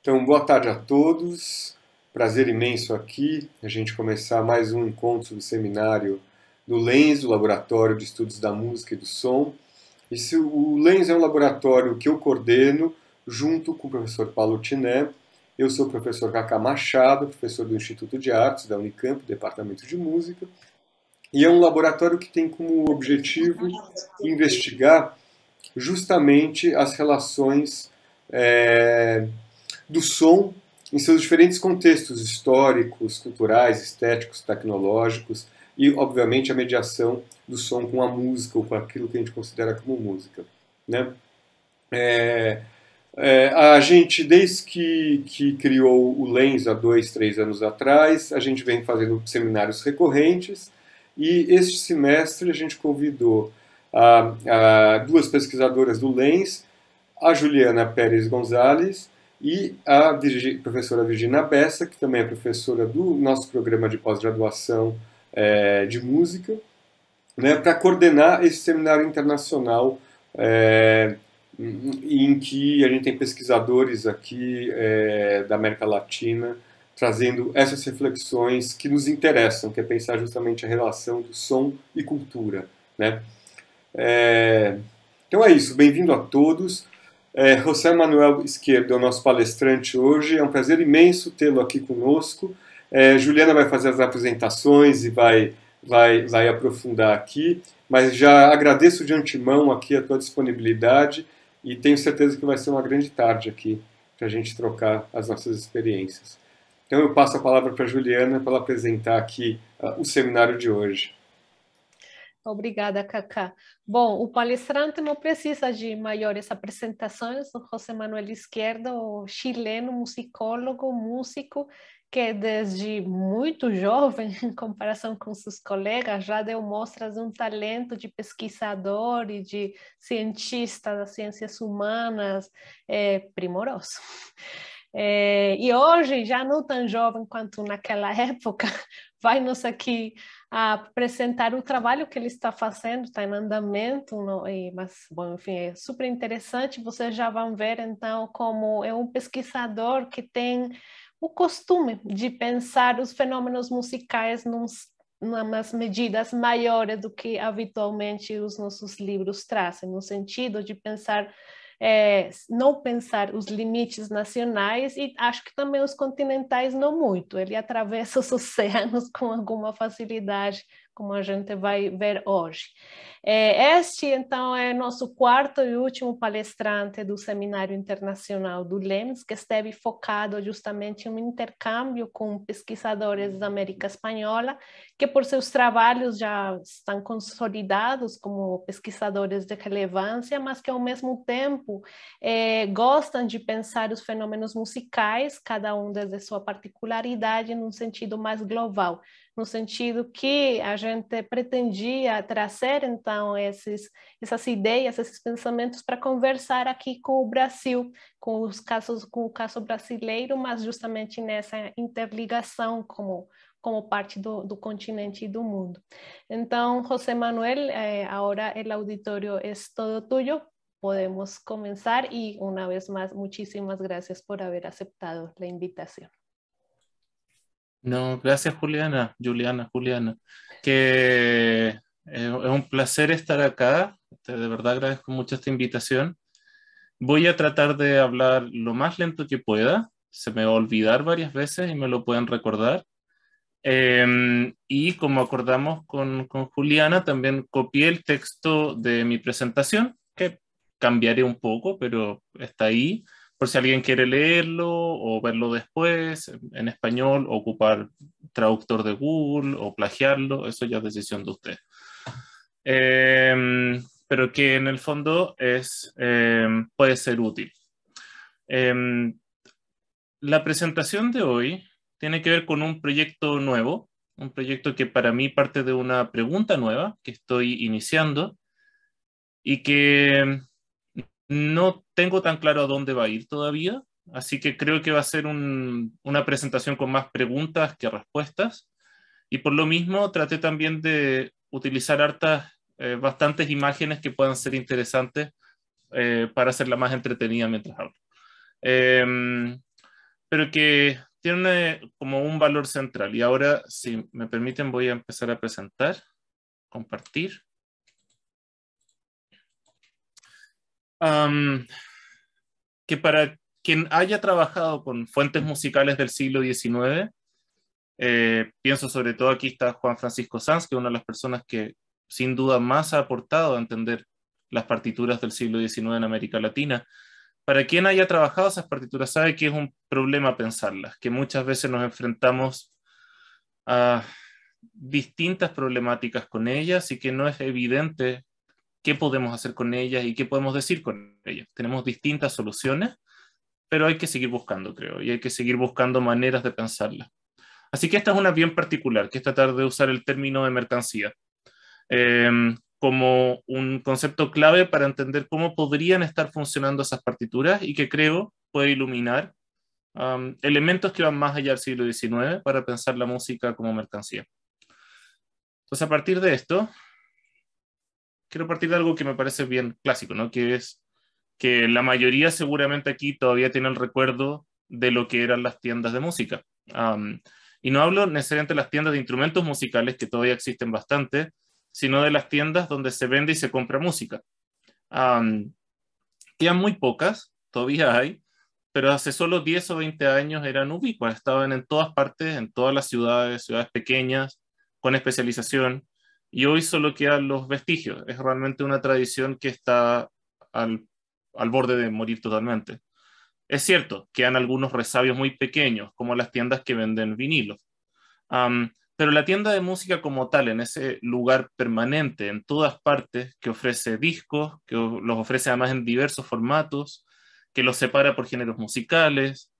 Então, boa tarde a todos. Prazer imenso aqui a gente começar mais um encontro do seminário do Lens, do Laboratório de Estudos da Música e do Som. se o Lens é um laboratório que eu coordeno junto com o professor Paulo Tiné. Eu sou o professor Cacá Machado, professor do Instituto de Artes da Unicamp, Departamento de Música. E é um laboratório que tem como objetivo investigar justamente as relações é, do som em seus diferentes contextos históricos, culturais, estéticos, tecnológicos e, obviamente, a mediação do som com a música ou com aquilo que a gente considera como música. Né? É, é, a gente, desde que, que criou o Lens há dois, três anos atrás, a gente vem fazendo seminários recorrentes e este semestre a gente convidou a, a duas pesquisadoras do Lens, a Juliana Pérez Gonzalez e a Virgi, professora Virginia Bessa, que também é professora do nosso programa de pós-graduação é, de música, né, para coordenar esse seminário internacional é, em que a gente tem pesquisadores aqui é, da América Latina trazendo essas reflexões que nos interessam, que é pensar justamente a relação do som e cultura. Né? É, então é isso, bem-vindo a todos. É, José Manuel Esquerdo é o nosso palestrante hoje. É um prazer imenso tê-lo aqui conosco. É, Juliana vai fazer as apresentações e vai, vai, vai aprofundar aqui, mas já agradeço de antemão aqui a tua disponibilidade e tenho certeza que vai ser uma grande tarde aqui para a gente trocar as nossas experiências. Então eu passo a palavra para a Juliana para ela apresentar aqui uh, o seminário de hoje. Obrigada, Cacá. Bom, o palestrante não precisa de maiores apresentações, o José Manuel Izquierdo, chileno, musicólogo, músico, que desde muito jovem, em comparação com seus colegas, já deu mostras de um talento de pesquisador e de cientista das ciências humanas é, primoroso. É, e hoje, já não tão jovem quanto naquela época, vai nos aqui a apresentar o trabalho que ele está fazendo, está em andamento, no, e, mas, bom, enfim, é super interessante. Vocês já vão ver, então, como é um pesquisador que tem o costume de pensar os fenômenos musicais num umas medidas maiores do que habitualmente os nossos livros trazem, no sentido de pensar é, não pensar os limites nacionais e acho que também os continentais não muito. Ele atravessa os oceanos com alguma facilidade como a gente vai ver hoje. É, este, então, é nosso quarto e último palestrante do Seminário Internacional do LEMS, que esteve focado justamente em um intercâmbio com pesquisadores da América Espanhola, que por seus trabalhos já estão consolidados como pesquisadores de relevância, mas que ao mesmo tempo é, gostam de pensar os fenômenos musicais, cada um desde sua particularidade, num sentido mais global no sentido que a gente pretendia trazer então esses, essas ideias, esses pensamentos para conversar aqui com o Brasil, com os casos, com o caso brasileiro, mas justamente nessa interligação como como parte do, do continente e do mundo. Então, José Manuel, eh, agora o auditório é todo tuyo. Podemos começar e, uma vez mais, muchísimas gracias por haber aceptado a invitação. No, gracias Juliana, Juliana, Juliana. Que eh, es un placer estar acá. de verdad agradezco mucho esta invitación. Voy a tratar de hablar lo más lento que pueda. Se me va a olvidar varias veces y me lo pueden recordar. Em, y como acordamos con, con Juliana, también copié el texto de mi presentación, que cambiaré un poco, pero está ahí por si alguien quiere leerlo o verlo después en español, ocupar traductor de Google o plagiarlo, eso ya es decisión de usted. Em, pero que en el fondo es, em, puede ser útil. Em, la presentación de hoy tiene que ver con un proyecto nuevo, un proyecto que para mí parte de una pregunta nueva que estoy iniciando y que no tengo tan claro a dónde va a ir todavía, así que creo que va a ser una presentación con más preguntas que respuestas. Y por lo mismo traté también de utilizar hartas, eh, bastantes imágenes que puedan ser interesantes eh, para hacerla más entretenida mientras hablo. Em, pero que tiene como un valor central. Y ahora, si me permiten, voy a empezar a presentar, compartir. que para quien haya trabajado con fuentes musicales del siglo XIX, eh, pienso sobre todo aquí está Juan Francisco Sanz, que es una de las personas que sin duda más ha aportado a entender las partituras del siglo XIX en América Latina. Para quien haya trabajado esas partituras sabe que es un problema pensarlas, que muchas veces nos enfrentamos a distintas problemáticas con ellas y que no es evidente qué podemos hacer con ellas y qué podemos decir con ellas. Tenemos distintas soluciones, pero hay que seguir buscando, creo, y hay que seguir buscando maneras de pensarlas. Así que esta es una bien particular, que es tratar de usar el término de mercancía eh, como un concepto clave para entender cómo podrían estar funcionando esas partituras y que creo puede iluminar um, elementos que van más allá del siglo XIX para pensar la música como mercancía. Entonces, a partir de esto, quiero partir de algo que me parece bien clásico, ¿no? Que es que la mayoría seguramente aquí todavía tiene el recuerdo de lo que eran las tiendas de música. y no hablo necesariamente de las tiendas de instrumentos musicales, que todavía existen bastante, sino de las tiendas donde se vende y se compra música. Um, quedan muy pocas, todavía hay, pero hace solo 10 o 20 años eran ubicuas, estaban en todas partes, en todas las ciudades, ciudades pequeñas, con especialización y hoy solo quedan los vestigios. Es realmente una tradición que está al, borde de morir totalmente. Es cierto, que quedan algunos resabios muy pequeños, como las tiendas que venden vinilos. pero la tienda de música como tal, en ese lugar permanente, en todas partes, que ofrece discos, que los ofrece además en diversos formatos, que los separa por géneros musicales,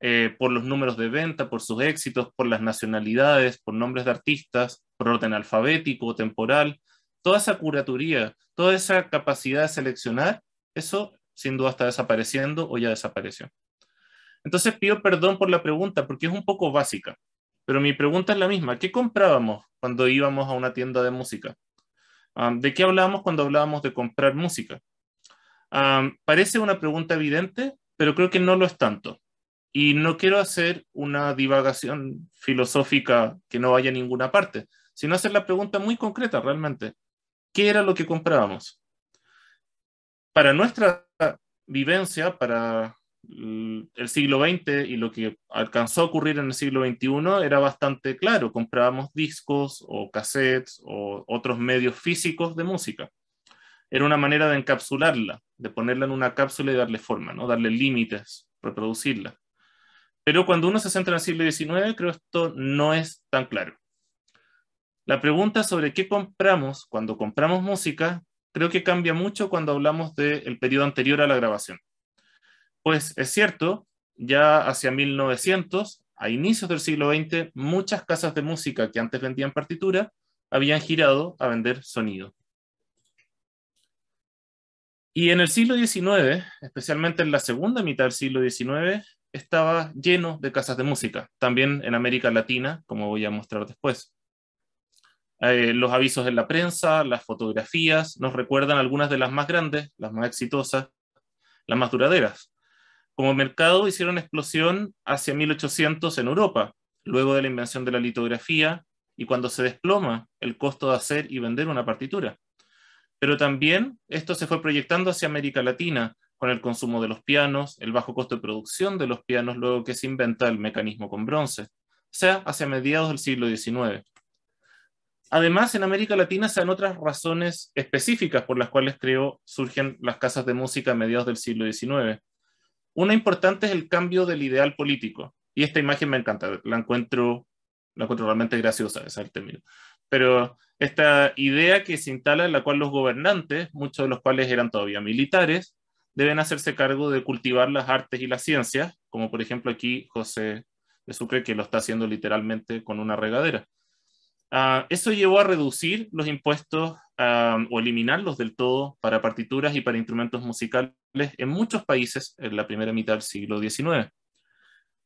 eh, por los números de venta, por sus éxitos, por las nacionalidades, por nombres de artistas, por orden alfabético, temporal, toda esa curatoría, toda esa capacidad de seleccionar, eso sin duda está desapareciendo o ya desapareció. Entonces pido perdón por la pregunta porque es un poco básica, pero mi pregunta es la misma. ¿Qué comprábamos cuando íbamos a una tienda de música? Ah, ¿De qué hablábamos cuando hablábamos de comprar música? Ah, parece una pregunta evidente, pero creo que no lo es tanto. Y no quiero hacer una divagación filosófica que no vaya a ninguna parte, sino hacer la pregunta muy concreta realmente. ¿Qué era lo que comprábamos? Para nuestra vivencia, para el siglo XX y lo que alcanzó a ocurrir en el siglo XXI era bastante claro. Comprábamos discos o cassettes o otros medios físicos de música. Era una manera de encapsularla, de ponerla en una cápsula y darle forma, ¿no? darle límites, reproducirla. Pero cuando uno se centra en el siglo XIX, creo esto no es tan claro. La pregunta sobre qué compramos cuando compramos música creo que cambia mucho cuando hablamos del periodo anterior a la grabación. Pues es cierto, ya hacia 1900, a inicios del siglo XX, muchas casas de música que antes vendían partitura habían girado a vender sonido. Y en el siglo XIX, especialmente en la segunda mitad del siglo XIX, estaba lleno de casas de música, también en América Latina, como voy a mostrar después. Eh, los avisos en la prensa, las fotografías, nos recuerdan algunas de las más grandes, las más exitosas, las más duraderas. Como mercado hicieron explosión hacia 1800 en Europa, luego de la invención de la litografía y cuando se desploma el costo de hacer y vender una partitura. Pero también esto se fue proyectando hacia América Latina con el consumo de los pianos, el bajo costo de producción de los pianos luego que se inventa el mecanismo con bronce, o sea, hacia mediados del siglo XIX. Además, en América Latina se dan otras razones específicas por las cuales creo surgen las casas de música a mediados del siglo XIX. Una importante es el cambio del ideal político. Y esta imagen me encanta, la encuentro, realmente graciosa, término. Pero esta idea que se instala en la cual los gobernantes, muchos de los cuales eran todavía militares, deben hacerse cargo de cultivar las artes y las ciencias, como por ejemplo aquí José de Sucre, que lo está haciendo literalmente con una regadera. Ah, eso llevó a reducir los impuestos ah, o eliminarlos del todo para partituras y para instrumentos musicales en muchos países en la primera mitad del siglo XIX.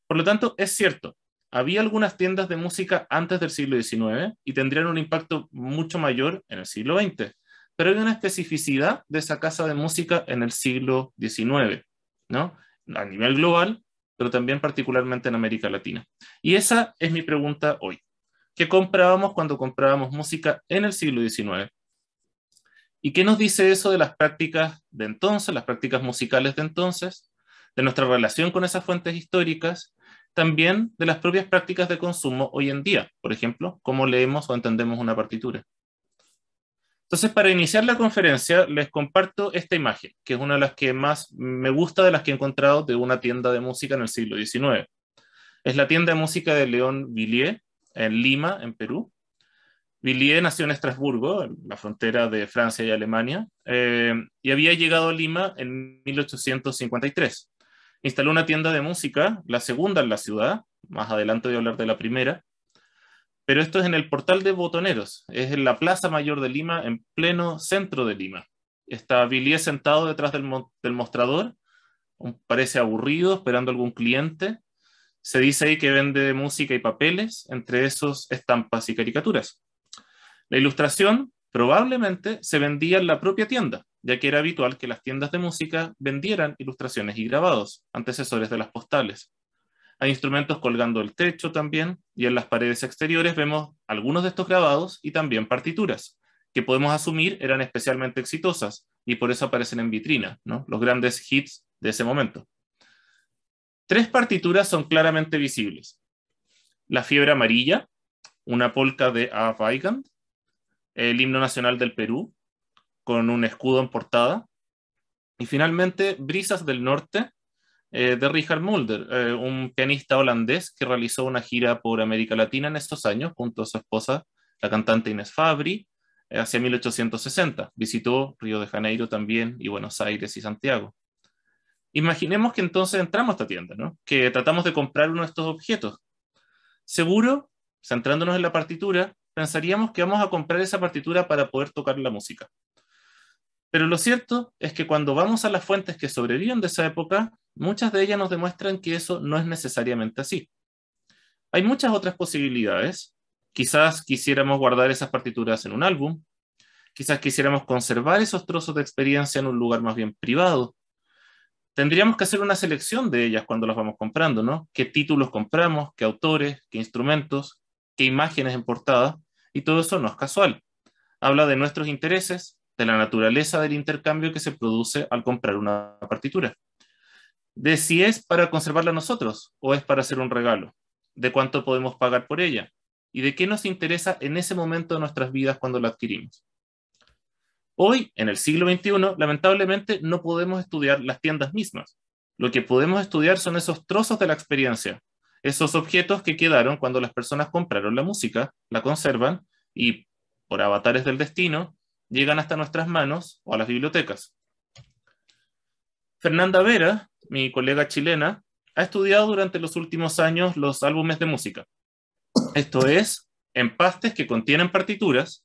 Por lo tanto, es cierto, había algunas tiendas de música antes del siglo XIX y tendrían un impacto mucho mayor en el siglo XX, pero hay una especificidad de esa casa de música en el siglo XIX, ¿no? A nivel global, pero también particularmente en América Latina. Y esa es mi pregunta hoy que comprábamos cuando comprábamos música en el siglo XIX. ¿Y qué nos dice eso de las prácticas de entonces, las prácticas musicales de entonces, de nuestra relación con esas fuentes históricas, también de las propias prácticas de consumo hoy en día, por ejemplo, cómo leemos o entendemos una partitura? Entonces, para iniciar la conferencia, les comparto esta imagen, que es una de las que más me gusta de las que he encontrado de una tienda de música en el siglo XIX. Es la tienda de música de León Villiers, en Lima, en Perú. Villiers nació en Estrasburgo, en la frontera de Francia y Alemania, eh, y había llegado a Lima en 1853. Instaló una tienda de música, la segunda en la ciudad, más adelante voy a hablar de la primera, pero esto es en el portal de Botoneros, es en la Plaza Mayor de Lima, en pleno centro de Lima. Está Villiers sentado detrás del, del mostrador, parece aburrido, esperando algún cliente, se dice ahí que vende música y papeles, entre esos estampas y caricaturas. La ilustración probablemente se vendía en la propia tienda, ya que era habitual que las tiendas de música vendieran ilustraciones y grabados, antecesores de las postales. Hay instrumentos colgando el techo también, y en las paredes exteriores vemos algunos de estos grabados y también partituras, que podemos asumir eran especialmente exitosas y por eso aparecen en vitrina, los grandes hits de ese momento. Tres partituras son claramente visibles. La fiebre amarilla, una polca de A. Weigand, el himno nacional del Perú, con un escudo en portada, y finalmente Brisas del Norte, eh, de Richard Mulder, eh, un pianista holandés que realizó una gira por América Latina en estos años junto a su esposa, la cantante Inés Fabri, eh, hacia 1860. Visitó Río de Janeiro también y Buenos Aires y Santiago. Imaginemos que entonces entramos a esta tienda, ¿no? que tratamos de comprar uno de estos objetos. Seguro, centrándonos en la partitura, pensaríamos que vamos a comprar esa partitura para poder tocar la música. Pero lo cierto es que cuando vamos a las fuentes que sobreviven de esa época, muchas de ellas nos demuestran que eso no es necesariamente así. Hay muchas otras posibilidades. Quizás quisiéramos guardar esas partituras en un álbum, quizás quisiéramos conservar esos trozos de experiencia en un lugar más bien privado, tendríamos que hacer una selección de ellas cuando las vamos comprando, ¿no? ¿Qué títulos compramos? ¿Qué autores? ¿Qué instrumentos? ¿Qué imágenes en portada? Y todo eso no es casual. Habla de nuestros intereses, de la naturaleza del intercambio que se produce al comprar una partitura, de si es para conservarla nosotros o es para hacer un regalo, de cuánto podemos pagar por ella y de qué nos interesa en ese momento de nuestras vidas cuando la adquirimos. Hoy, en el siglo XXI, lamentablemente no podemos estudiar las tiendas mismas. Lo que podemos estudiar son esos trozos de la experiencia, esos objetos que quedaron cuando las personas compraron la música, la conservan y, por avatares del destino, llegan hasta nuestras manos o a las bibliotecas. Fernanda Vera, mi colega chilena, ha estudiado durante los últimos años los álbumes de música. Esto es, empastes que contienen partituras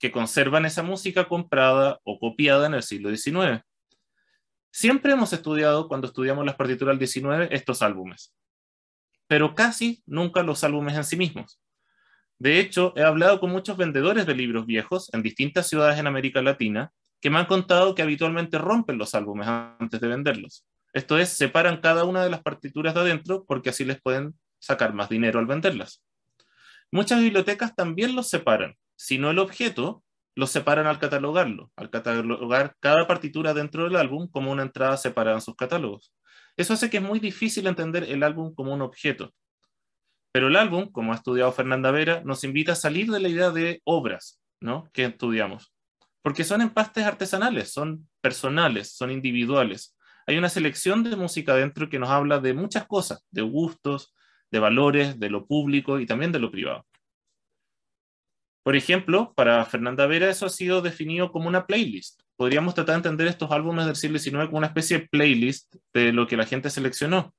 que conservan esa música comprada o copiada en el siglo XIX. Siempre hemos estudiado, cuando estudiamos las partituras del XIX, estos álbumes, pero casi nunca los álbumes en sí mismos. De hecho, he hablado con muchos vendedores de libros viejos en distintas ciudades en América Latina que me han contado que habitualmente rompen los álbumes antes de venderlos. Esto es, separan cada una de las partituras de adentro porque así les pueden sacar más dinero al venderlas. Muchas bibliotecas también los separan sino el objeto, lo separan al catalogarlo, al catalogar cada partitura dentro del álbum como una entrada separada en sus catálogos. Eso hace que es muy difícil entender el álbum como un objeto. Pero el álbum, como ha estudiado Fernanda Vera, nos invita a salir de la idea de obras ¿no? que estudiamos, porque son empastes artesanales, son personales, son individuales. Hay una selección de música dentro que nos habla de muchas cosas, de gustos, de valores, de lo público y también de lo privado. Por ejemplo, para Fernanda Vera eso ha sido definido como una playlist. Podríamos tratar de entender estos álbumes del siglo XIX como una especie de playlist de lo que la gente seleccionó.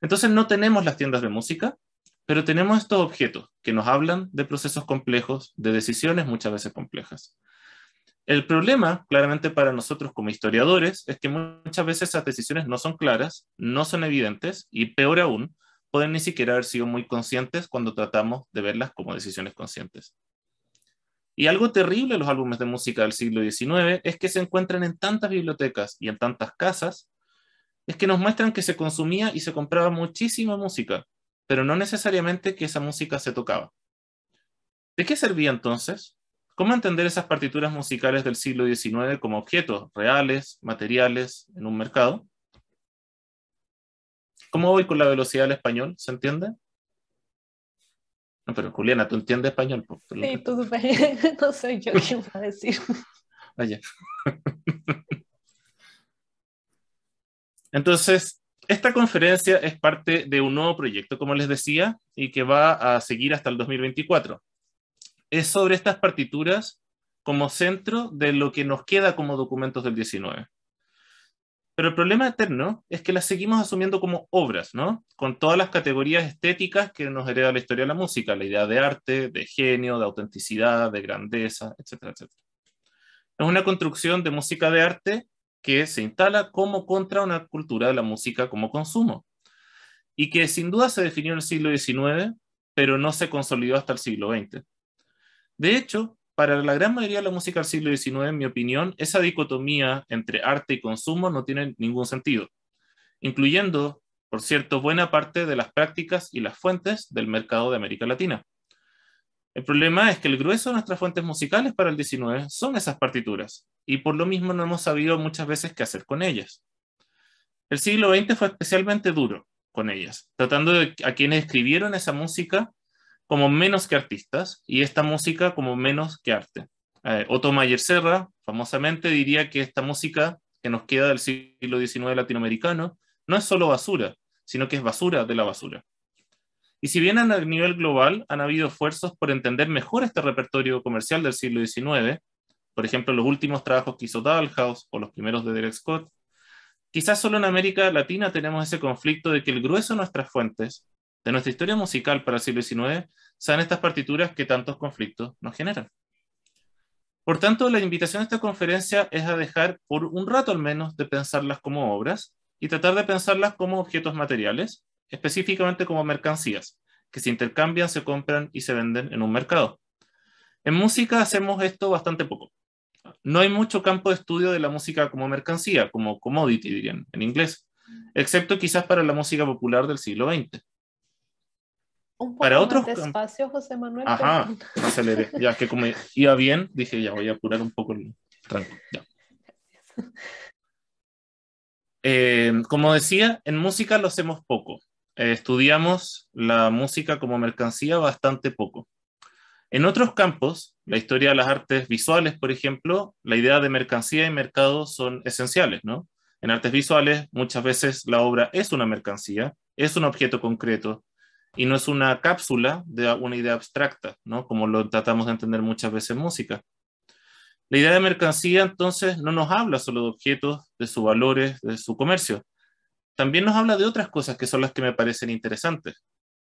Entonces no tenemos las tiendas de música, pero tenemos estos objetos que nos hablan de procesos complejos, de decisiones muchas veces complejas. El problema, claramente para nosotros como historiadores, es que muchas veces esas decisiones no son claras, no son evidentes y peor aún, pueden ni siquiera haber sido muy conscientes cuando tratamos de verlas como decisiones conscientes. Y algo terrible de los álbumes de música del siglo XIX es que se encuentran en tantas bibliotecas y en tantas casas, es que nos muestran que se consumía y se compraba muchísima música, pero no necesariamente que esa música se tocaba. ¿De qué servía entonces? ¿Cómo entender esas partituras musicales del siglo XIX como objetos reales, materiales, en un mercado? ¿Cómo voy con la velocidad del español? ¿Se entiende? No, pero Juliana, tú entiendes español. Pues, sí, tú no sé yo quien va a decir. Vaya. Entonces, esta conferencia es parte de un nuevo proyecto, como les decía, y que va a seguir hasta el 2024. Es sobre estas partituras como centro de lo que nos queda como documentos del 19. Pero el problema eterno es que las seguimos asumiendo como obras, ¿no? Con todas las categorías estéticas que nos hereda la historia de la música, la idea de arte, de genio, de autenticidad, de grandeza, etcétera, etcétera. Es una construcción de música de arte que se instala como contra una cultura de la música como consumo y que sin duda se definió en el siglo XIX, pero no se consolidó hasta el siglo XX. De hecho, para la gran mayoría de la música del siglo XIX, en mi opinión, esa dicotomía entre arte y consumo no tiene ningún sentido, incluyendo, por cierto, buena parte de las prácticas y las fuentes del mercado de América Latina. El problema es que el grueso de nuestras fuentes musicales para el XIX son esas partituras, y por lo mismo no hemos sabido muchas veces qué hacer con ellas. El siglo XX fue especialmente duro con ellas, tratando de a quienes escribieron esa música como menos que artistas y esta música como menos que arte. Eh, Otto Mayer Serra, famosamente, diría que esta música que nos queda del siglo XIX latinoamericano no es solo basura, sino que es basura de la basura. Y si bien a nivel global han habido esfuerzos por entender mejor este repertorio comercial del siglo XIX, por ejemplo, los últimos trabajos que hizo Dalhouse o los primeros de Derek Scott, quizás solo en América Latina tenemos ese conflicto de que el grueso de nuestras fuentes de nuestra historia musical para el siglo XIX sean estas partituras que tantos conflictos nos generan. Por tanto, la invitación a esta conferencia es a dejar por un rato al menos de pensarlas como obras y tratar de pensarlas como objetos materiales, específicamente como mercancías, que se intercambian, se compran y se venden en un mercado. En música hacemos esto bastante poco. No hay mucho campo de estudio de la música como mercancía, como commodity dirían en inglés, excepto quizás para la música popular del siglo XX, un poco para otros José Manuel. Ajá, acelere. Ya que como iba bien, dije, ya voy a apurar un poco el Ya. Eh, como decía, en música lo hacemos poco. Eh, estudiamos la música como mercancía bastante poco. En otros campos, la historia de las artes visuales, por ejemplo, la idea de mercancía y mercado son esenciales, ¿no? En artes visuales, muchas veces la obra es una mercancía, es un objeto concreto, y no es una cápsula de una idea abstracta, ¿no? Como lo tratamos de entender muchas veces en música. La idea de mercancía entonces no nos habla solo de objetos, de sus valores, de su comercio. También nos habla de otras cosas que son las que me parecen interesantes.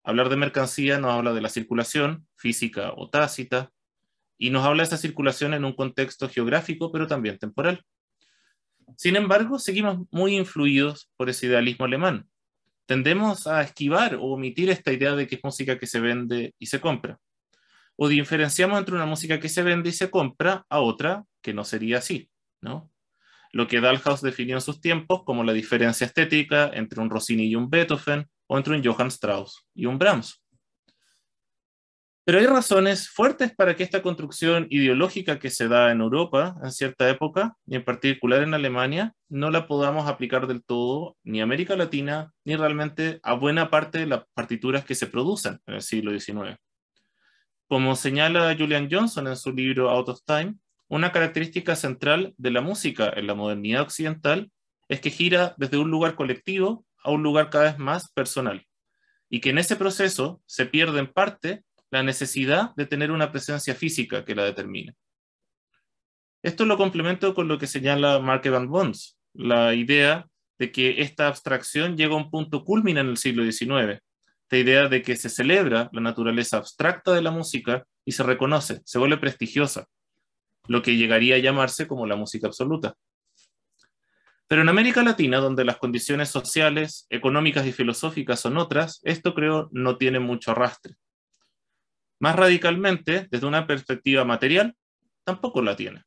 Hablar de mercancía nos habla de la circulación, física o tácita, y nos habla de esa circulación en un contexto geográfico, pero también temporal. Sin embargo, seguimos muy influidos por ese idealismo alemán, tendemos a esquivar o omitir esta idea de que es música que se vende y se compra. O diferenciamos entre una música que se vende y se compra a otra que no sería así, ¿no? Lo que Dalhaus definió en sus tiempos como la diferencia estética entre un Rossini y un Beethoven o entre un Johann Strauss y un Brahms. Pero hay razones fuertes para que esta construcción ideológica que se da en Europa en cierta época, y en particular en Alemania, no la podamos aplicar del todo ni a América Latina, ni realmente a buena parte de las partituras que se producen en el siglo XIX. Como señala Julian Johnson en su libro Out of Time, una característica central de la música en la modernidad occidental es que gira desde un lugar colectivo a un lugar cada vez más personal, y que en ese proceso se pierde en parte la necesidad de tener una presencia física que la determine. Esto lo complemento con lo que señala Mark Evan Bonds, la idea de que esta abstracción llega a un punto culmina en el siglo XIX, la idea de que se celebra la naturaleza abstracta de la música y se reconoce, se vuelve prestigiosa, lo que llegaría a llamarse como la música absoluta. Pero en América Latina, donde las condiciones sociales, económicas y filosóficas son otras, esto creo no tiene mucho arrastre. Más radicalmente, desde una perspectiva material, tampoco la tiene.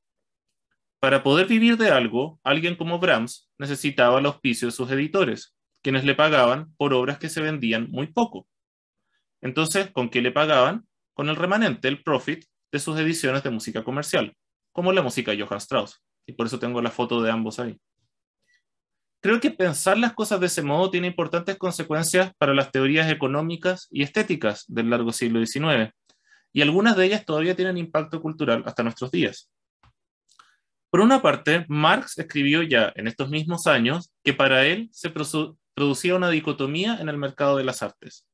Para poder vivir de algo, alguien como Brahms necesitaba el auspicio de sus editores, quienes le pagaban por obras que se vendían muy poco. Entonces, ¿con qué le pagaban? Con el remanente, el profit, de sus ediciones de música comercial, como la música de Johann Strauss. Y por eso tengo la foto de ambos ahí. Creo que pensar las cosas de ese modo tiene importantes consecuencias para las teorías económicas y estéticas del largo siglo XIX, y algunas de ellas todavía tienen impacto cultural hasta nuestros días. Por una parte, Marx escribió ya en estos mismos años que para él se producía una dicotomía en el mercado de las artes.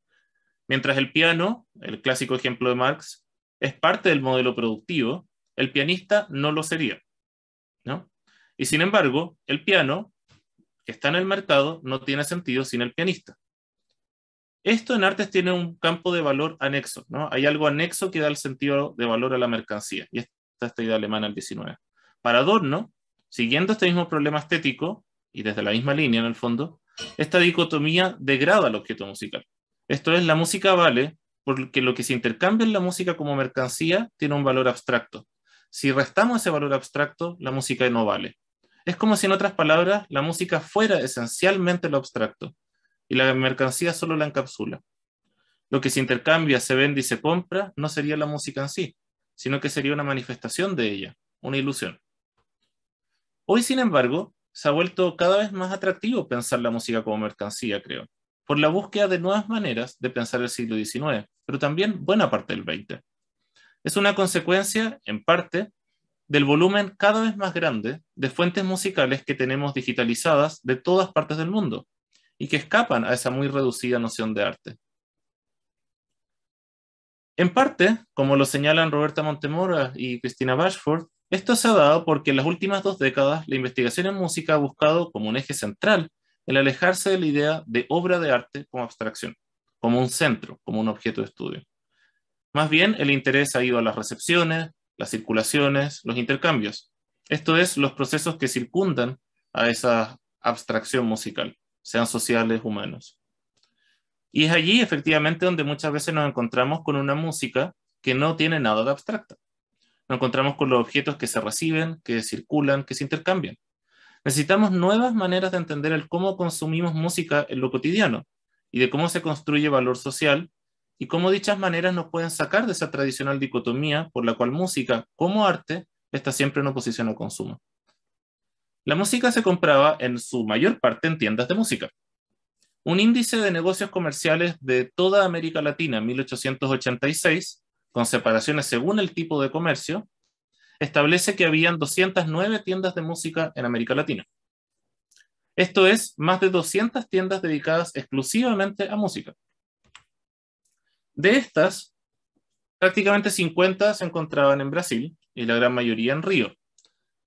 Mientras el piano, el clásico ejemplo de Marx, es parte del modelo productivo, el pianista no lo sería. Y sin embargo, el piano, que está en el mercado no tiene sentido sin el pianista. Esto en artes tiene un campo de valor anexo, ¿no? Hay algo anexo que da el sentido de valor a la mercancía, y esta es esta idea alemana del 19. Para Adorno, siguiendo este mismo problema estético, y desde la misma línea en el fondo, esta dicotomía degrada al objeto musical. Esto es, la música vale porque lo que se intercambia en la música como mercancía tiene un valor abstracto. Si restamos ese valor abstracto, la música no vale. Es como si, en otras palabras, la música fuera esencialmente lo abstracto y la mercancía solo la encapsula. Lo que se intercambia, se vende y se compra no sería la música en sí, sino que sería una manifestación de ella, una ilusión. Hoy, sin embargo, se ha vuelto cada vez más atractivo pensar la música como mercancía, creo, por la búsqueda de nuevas maneras de pensar el siglo XIX, pero también buena parte del XX. Es una consecuencia, en parte, del volumen cada vez más grande de fuentes musicales que tenemos digitalizadas de todas partes del mundo y que escapan a esa muy reducida noción de arte. En parte, como lo señalan Roberta Montemora y Cristina Bashford, esto se ha dado porque en las últimas dos décadas la investigación en música ha buscado como un eje central el alejarse de la idea de obra de arte como abstracción, como un centro, como un objeto de estudio. Más bien, el interés ha ido a las recepciones, las circulaciones, los intercambios. Esto es, los procesos que circundan a esa abstracción musical, sean sociales, humanos. Y es allí, efectivamente, donde muchas veces nos encontramos con una música que no tiene nada de abstracta. Nos encontramos con los objetos que se reciben, que circulan, que se intercambian. Necesitamos nuevas maneras de entender el cómo consumimos música en lo cotidiano y de cómo se construye valor social y cómo dichas maneras nos pueden sacar de esa tradicional dicotomía por la cual música, como arte, está siempre en oposición al consumo. La música se compraba en su mayor parte en tiendas de música. Un índice de negocios comerciales de toda América Latina en 1886, con separaciones según el tipo de comercio, establece que habían 209 tiendas de música en América Latina. Esto es más de 200 tiendas dedicadas exclusivamente a música. De estas, prácticamente 50 se encontraban en Brasil y la gran mayoría en Río,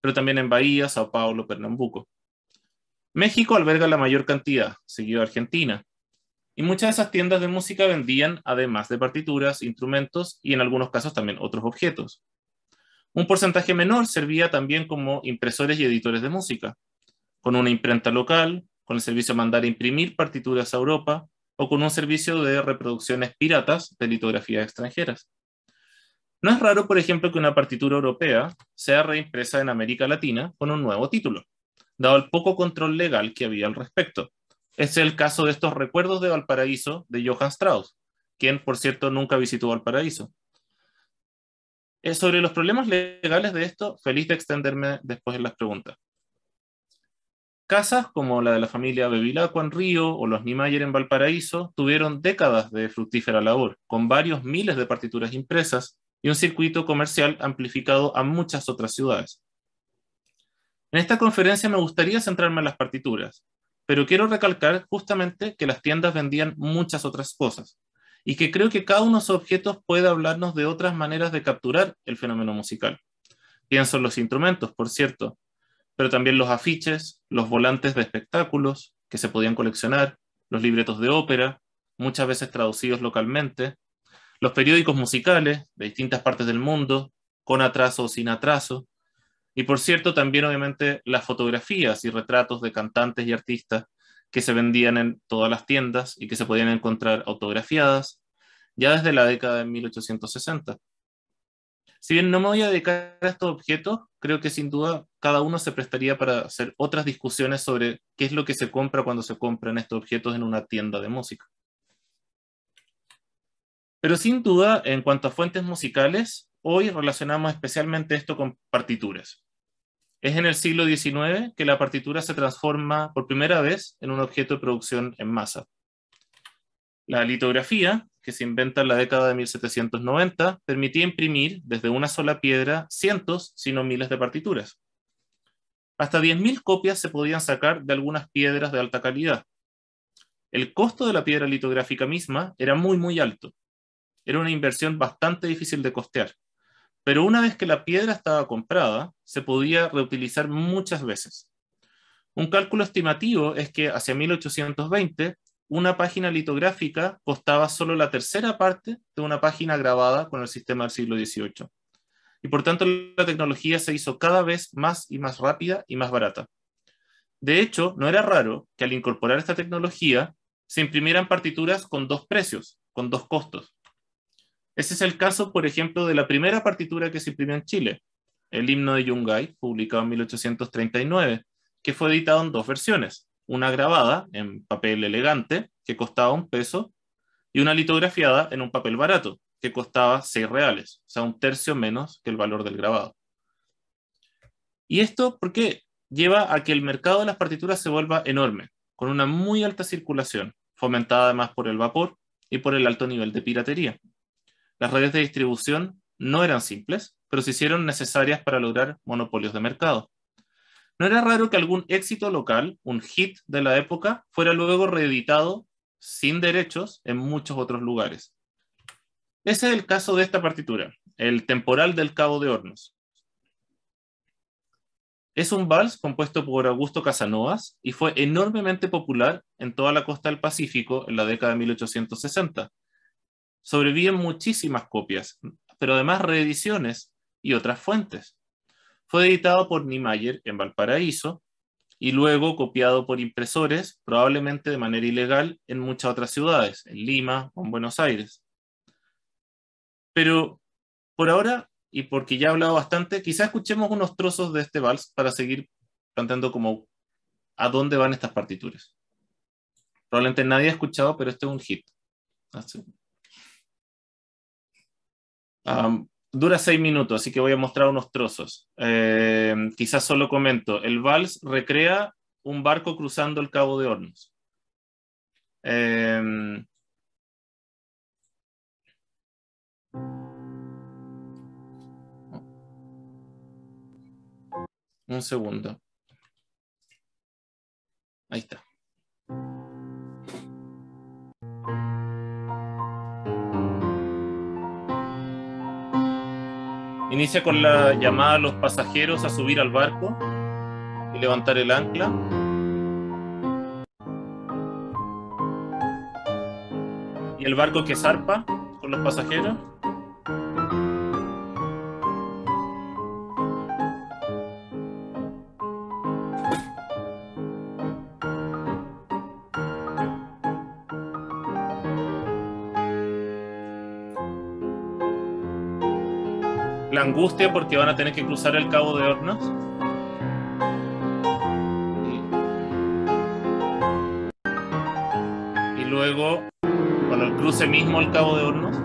pero también en Bahía, Sao Paulo, Pernambuco. México alberga la mayor cantidad, seguido de Argentina, y muchas de esas tiendas de música vendían, además de partituras, instrumentos y en algunos casos también otros objetos. Un porcentaje menor servía también como impresores y editores de música, con una imprenta local, con el servicio de mandar a imprimir partituras a Europa, o con un servicio de reproducciones piratas de litografías extranjeras. No es raro, por ejemplo, que una partitura europea sea reimpresa en América Latina con un nuevo título, dado el poco control legal que había al respecto. Es el caso de estos recuerdos de Valparaíso de Johann Strauss, quien, por cierto, nunca visitó Valparaíso. Eh, sobre los problemas legales de esto, feliz de extenderme después en las preguntas. Casas como la de la familia Bevilacqua en Río o los Niemeyer en Valparaíso tuvieron décadas de fructífera labor, con varios miles de partituras impresas y un circuito comercial amplificado a muchas otras ciudades. En esta conferencia me gustaría centrarme en las partituras, pero quiero recalcar justamente que las tiendas vendían muchas otras cosas y que creo que cada uno de esos objetos puede hablarnos de otras maneras de capturar el fenómeno musical. Pienso en los instrumentos, por cierto, pero también los afiches, los volantes de espectáculos que se podían coleccionar, los libretos de ópera, muchas veces traducidos localmente, los periódicos musicales de distintas partes del mundo, con atraso o sin atraso, y por cierto también obviamente las fotografías y retratos de cantantes y artistas que se vendían en todas las tiendas y que se podían encontrar autografiadas ya desde la década de 1860. Si bien no me voy a dedicar a estos objetos, creo que sin duda cada uno se prestaría para hacer otras discusiones sobre qué es lo que se compra cuando se compran estos objetos en una tienda de música. Pero sin duda, en cuanto a fuentes musicales, hoy relacionamos especialmente esto con partituras. Es en el siglo XIX que la partitura se transforma por primera vez en un objeto de producción en masa. La litografía, que se inventa en la década de 1790, permitía imprimir desde una sola piedra cientos, si no miles de partituras. Hasta 10.000 copias se podían sacar de algunas piedras de alta calidad. El costo de la piedra litográfica misma era muy, muy alto. Era una inversión bastante difícil de costear. Pero una vez que la piedra estaba comprada, se podía reutilizar muchas veces. Un cálculo estimativo es que hacia 1820 una página litográfica costaba solo la tercera parte de una página grabada con el sistema del siglo XVIII. Y por tanto la tecnología se hizo cada vez más y más rápida y más barata. De hecho, no era raro que al incorporar esta tecnología se imprimieran partituras con dos precios, con dos costos. Ese es el caso, por ejemplo, de la primera partitura que se imprimió en Chile, el himno de Yungay, publicado en 1839, que fue editado en dos versiones, una grabada en papel elegante, que costaba un peso, y una litografiada en un papel barato, que costaba seis reales, o sea, un tercio menos que el valor del grabado. ¿Y esto por qué? Lleva a que el mercado de las partituras se vuelva enorme, con una muy alta circulación, fomentada además por el vapor y por el alto nivel de piratería. Las redes de distribución no eran simples, pero se hicieron necesarias para lograr monopolios de mercado. ¿No era raro que algún éxito local, un hit de la época, fuera luego reeditado sin derechos en muchos otros lugares? Ese es el caso de esta partitura, El Temporal del Cabo de Hornos. Es un vals compuesto por Augusto Casanovas y fue enormemente popular en toda la costa del Pacífico en la década de 1860. Sobreviven muchísimas copias, pero además reediciones y otras fuentes. Fue editado por Niemeyer en Valparaíso y luego copiado por impresores, probablemente de manera ilegal, en muchas otras ciudades, en Lima o en Buenos Aires. Pero por ahora, y porque ya he hablado bastante, quizá escuchemos unos trozos de este vals para seguir planteando como a dónde van estas partituras. Probablemente nadie ha escuchado, pero este es un hit. Um, Dura seis minutos, así que voy a mostrar unos trozos. Eh, quizás solo comento. El vals recrea un barco cruzando el Cabo de Hornos. Eh, un segundo. Ahí está. Inicia con la llamada a los pasajeros a subir al barco y levantar el ancla. Y el barco que zarpa con los pasajeros. porque van a tener que cruzar el cabo de Hornos. Y luego, cuando cruce mismo el cabo de Hornos,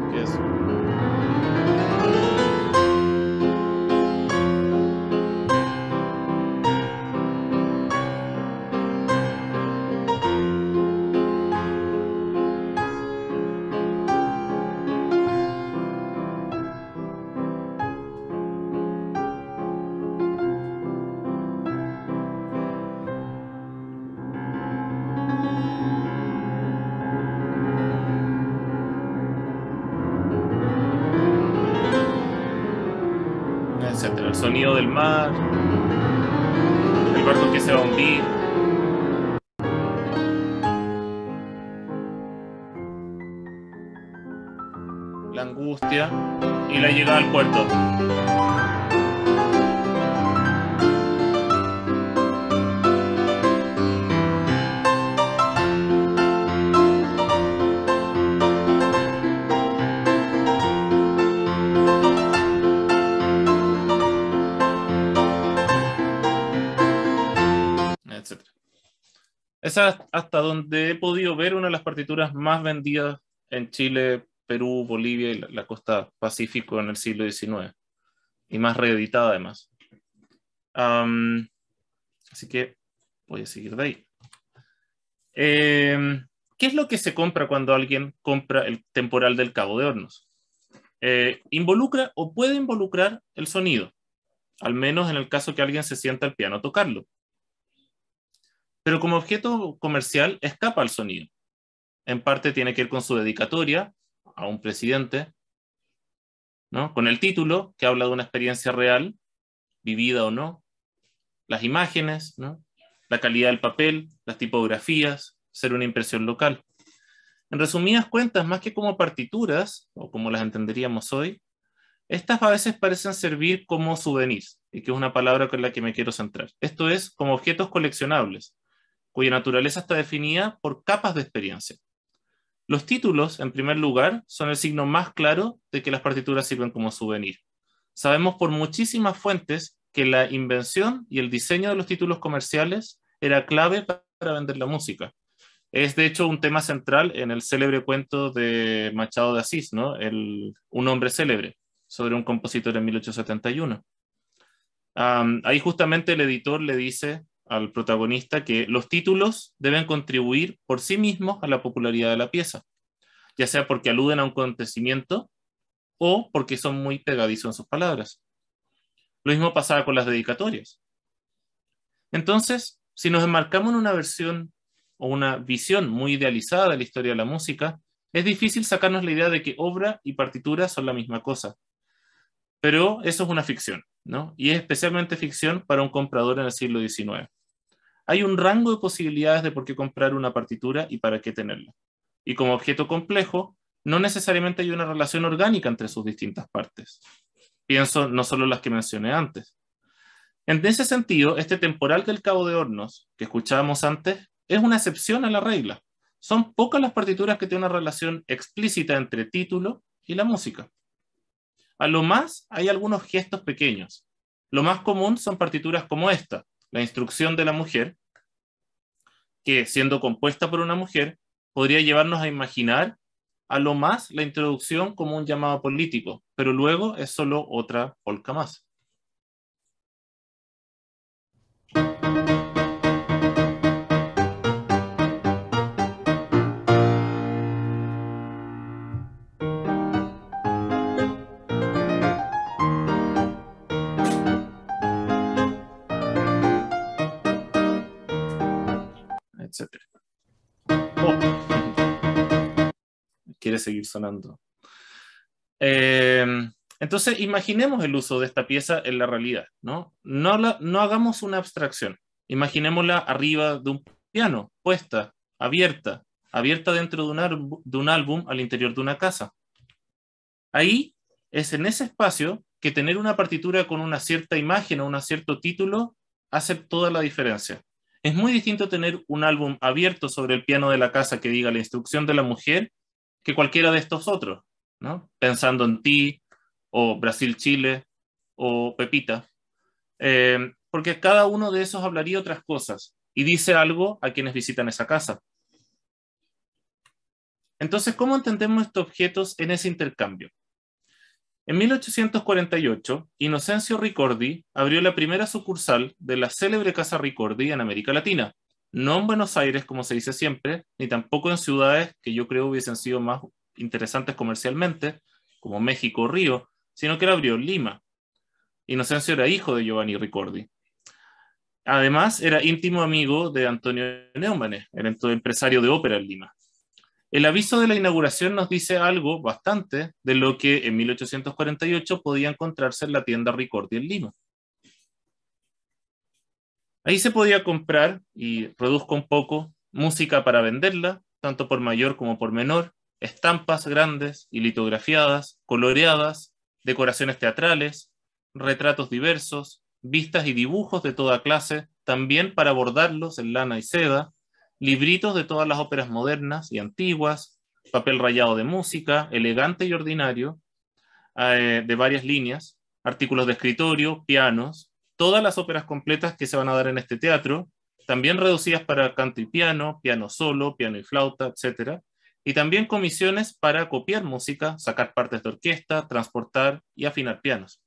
hasta donde he podido ver una de las partituras más vendidas en Chile, Perú, Bolivia y la, costa Pacífico en el siglo XIX. Y más reeditada además. así que voy a seguir de ahí. Em, ¿Qué es lo que se compra cuando alguien compra el temporal del Cabo de Hornos? Eh, involucra o puede involucrar el sonido, al menos en el caso que alguien se sienta al piano a tocarlo pero como objeto comercial escapa al sonido. En parte tiene que ver con su dedicatoria a un presidente, ¿no? con el título que habla de una experiencia real, vivida o no, las imágenes, la calidad del papel, las tipografías, ser una impresión local. En resumidas cuentas, más que como partituras, o como las entenderíamos hoy, estas a veces parecen servir como souvenirs, y que es una palabra con la que me quiero centrar. Esto es como objetos coleccionables, cuya naturaleza está definida por capas de experiencia. Los títulos, en primer lugar, son el signo más claro de que las partituras sirven como souvenir. Sabemos por muchísimas fuentes que la invención y el diseño de los títulos comerciales era clave para vender la música. Es de hecho un tema central en el célebre cuento de Machado de Asís, ¿no? El, un hombre célebre, sobre un compositor en 1871. ahí justamente el editor le dice al protagonista que los títulos deben contribuir por sí mismos a la popularidad de la pieza, ya sea porque aluden a un acontecimiento o porque son muy pegadizos en sus palabras. Lo mismo pasaba con las dedicatorias. Entonces, si nos enmarcamos en una versión o una visión muy idealizada de la historia de la música, es difícil sacarnos la idea de que obra y partitura son la misma cosa. Pero eso es una ficción y es especialmente ficción para un comprador en el siglo XIX. Hay un rango de posibilidades de por qué comprar una partitura y para qué tenerla. Y como objeto complejo, no necesariamente hay una relación orgánica entre sus distintas partes. Pienso no solo las que mencioné antes. En ese sentido, este temporal del Cabo de Hornos, que escuchábamos antes, es una excepción a la regla. Son pocas las partituras que tienen una relación explícita entre título y la música. A lo más hay algunos gestos pequeños. Lo más común son partituras como esta, la instrucción de la mujer, que siendo compuesta por una mujer, podría llevarnos a imaginar a lo más la introducción como un llamado político, pero luego es solo otra polca más. etc. Quiere seguir sonando. Em, entonces, imaginemos el uso de esta pieza en la realidad, ¿no? No, no hagamos una abstracción. Imaginémosla arriba de un piano, puesta, abierta, abierta dentro de un, de un álbum al interior de una casa. Ahí es en ese espacio que tener una partitura con una cierta imagen o un cierto título hace toda la diferencia. Es muy distinto tener un álbum abierto sobre el piano de la casa que diga la instrucción de la mujer que cualquiera de estos otros, ¿no? Pensando en ti, o Brasil-Chile, o Pepita. Eh, porque cada uno de esos hablaría otras cosas y dice algo a quienes visitan esa casa. Entonces, ¿cómo entendemos estos objetos en ese intercambio? En 1848, Inocencio Ricordi abrió la primera sucursal de la célebre Casa Ricordi en América Latina, no en Buenos Aires, como se dice siempre, ni tampoco en ciudades que yo creo hubiesen sido más interesantes comercialmente, como México o Río, sino que la abrió en Lima. Inocencio era hijo de Giovanni Ricordi. Además, era íntimo amigo de Antonio Neumann, el empresario de ópera en Lima. El aviso de la inauguración nos dice algo bastante de lo que en 1848 podía encontrarse en la tienda Ricordi en Lima. Ahí se podía comprar, y reduzco un poco, música para venderla, tanto por mayor como por menor, estampas grandes y litografiadas, coloreadas, decoraciones teatrales, retratos diversos, vistas y dibujos de toda clase, también para bordarlos en lana y seda, libritos de todas las óperas modernas y antiguas, papel rayado de música, elegante y ordinario, eh, de varias líneas, artículos de escritorio, pianos, todas las óperas completas que se van a dar en este teatro, también reducidas para canto y piano, piano solo, piano y flauta, etc. Y también comisiones para copiar música, sacar partes de orquesta, transportar y afinar pianos.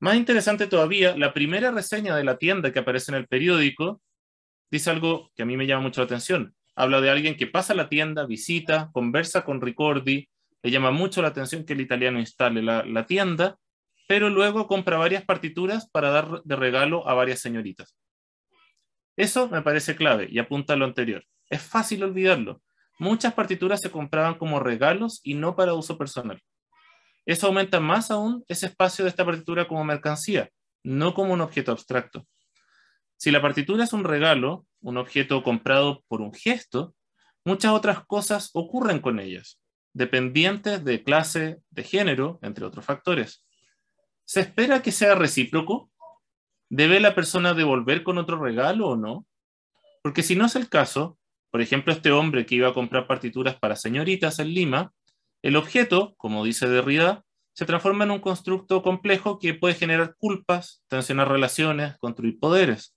Más interesante todavía, la primera reseña de la tienda que aparece en el periódico dice algo que a mí me llama mucho la atención. Habla de alguien que pasa a la tienda, visita, conversa con Ricordi, le llama mucho la atención que el italiano instale la, tienda, pero luego compra varias partituras para dar de regalo a varias señoritas. Eso me parece clave y apunta a lo anterior. Es fácil olvidarlo. Muchas partituras se compraban como regalos y no para uso personal. Eso aumenta más aún ese espacio de esta partitura como mercancía, no como un objeto abstracto. Si la partitura es un regalo, un objeto comprado por un gesto, muchas otras cosas ocurren con ellas, dependientes de clase, de género, entre otros factores. ¿Se espera que sea recíproco? ¿Debe la persona devolver con otro regalo o no? Porque si no es el caso, por ejemplo, este hombre que iba a comprar partituras para señoritas en Lima, el objeto, como dice Derrida, se transforma en un constructo complejo que puede generar culpas, tensionar relaciones, construir poderes.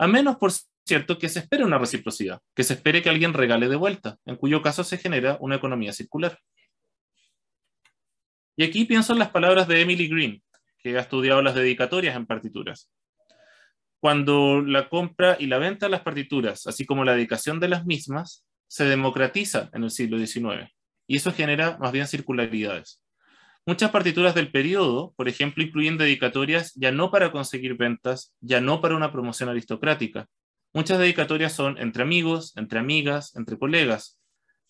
A menos, por cierto, que se espere una reciprocidad, que se espere que alguien regale de vuelta, en cuyo caso se genera una economía circular. Y aquí pienso en las palabras de Emily Green, que ha estudiado las dedicatorias en partituras. Cuando la compra y la venta de las partituras, así como la dedicación de las mismas, se democratiza en el siglo XIX. Y eso genera más bien circularidades. Muchas partituras del periodo, por ejemplo, incluyen dedicatorias ya no para conseguir ventas, ya no para una promoción aristocrática. Muchas dedicatorias son entre amigos, entre amigas, entre colegas,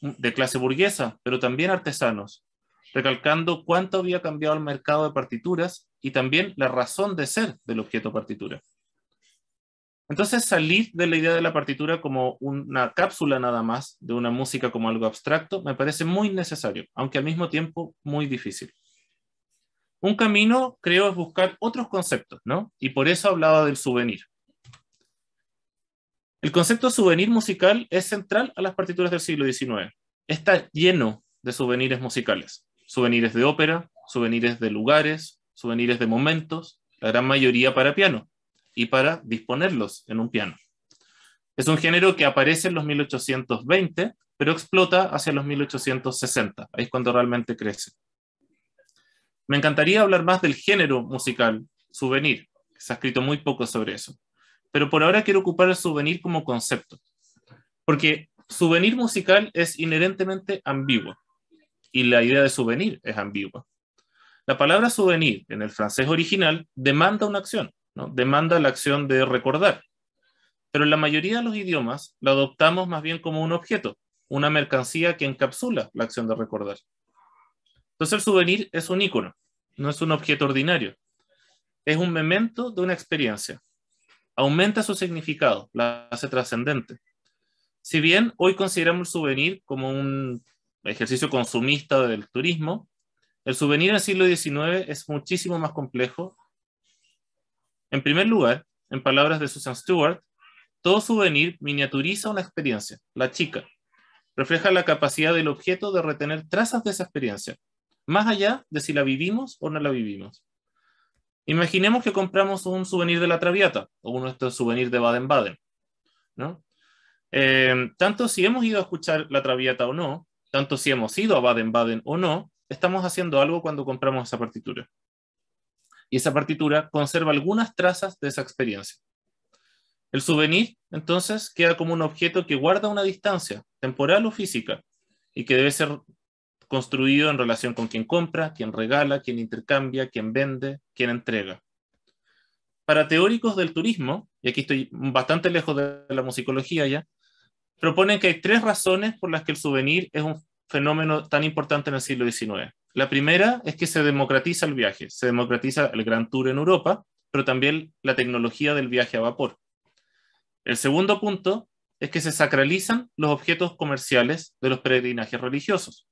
mm, de clase burguesa, pero también artesanos, recalcando cuánto había cambiado el mercado de partituras y también la razón de ser del objeto partitura. Entonces salir de la idea de la partitura como una cápsula nada más de una música como algo abstracto me parece muy necesario, aunque al mismo tiempo muy difícil. Un camino, creo, es buscar otros conceptos, ¿no? Y por eso hablaba del souvenir. El concepto souvenir musical es central a las partituras del siglo XIX. Está lleno de souvenirs musicales, souvenirs de ópera, souvenirs de lugares, souvenirs de momentos, la gran mayoría para piano y para disponerlos en un piano. Es un género que aparece en los 1820, pero explota hacia los 1860, ahí es cuando realmente crece. Me encantaría hablar más del género musical, souvenir. Se ha escrito muy poco sobre eso. Pero por ahora quiero ocupar el souvenir como concepto. Porque souvenir musical es inherentemente ambiguo. Y la idea de souvenir es ambigua. La palabra souvenir en el francés original demanda una acción, ¿no? demanda la acción de recordar. Pero en la mayoría de los idiomas la adoptamos más bien como un objeto, una mercancía que encapsula la acción de recordar. Entonces el souvenir es un ícono, no es un objeto ordinario, es un memento de una experiencia. Aumenta su significado, la hace trascendente. Si bien hoy consideramos el souvenir como un ejercicio consumista del turismo, el souvenir del siglo XIX es muchísimo más complejo. En primer lugar, en palabras de Susan Stewart, todo souvenir miniaturiza una experiencia, la chica. Refleja la capacidad del objeto de retener trazas de esa experiencia, más allá de si la vivimos o no la vivimos. Imaginemos que compramos un souvenir de la Traviata o uno de estos de Baden-Baden. ¿no? Eh, tanto si hemos ido a escuchar la Traviata o no, tanto si hemos ido a Baden-Baden o no, estamos haciendo algo cuando compramos esa partitura. Y esa partitura conserva algunas trazas de esa experiencia. El souvenir, entonces, queda como un objeto que guarda una distancia, temporal o física, y que debe ser construido en relación con quien compra, quien regala, quien intercambia, quien vende, quien entrega. Para teóricos del turismo, y aquí estoy bastante lejos de la musicología ya, proponen que hay tres razones por las que el souvenir es un fenómeno tan importante en el siglo XIX. La primera es que se democratiza el viaje, se democratiza el Gran Tour en Europa, pero también la tecnología del viaje a vapor. El segundo punto es que se sacralizan los objetos comerciales de los peregrinajes religiosos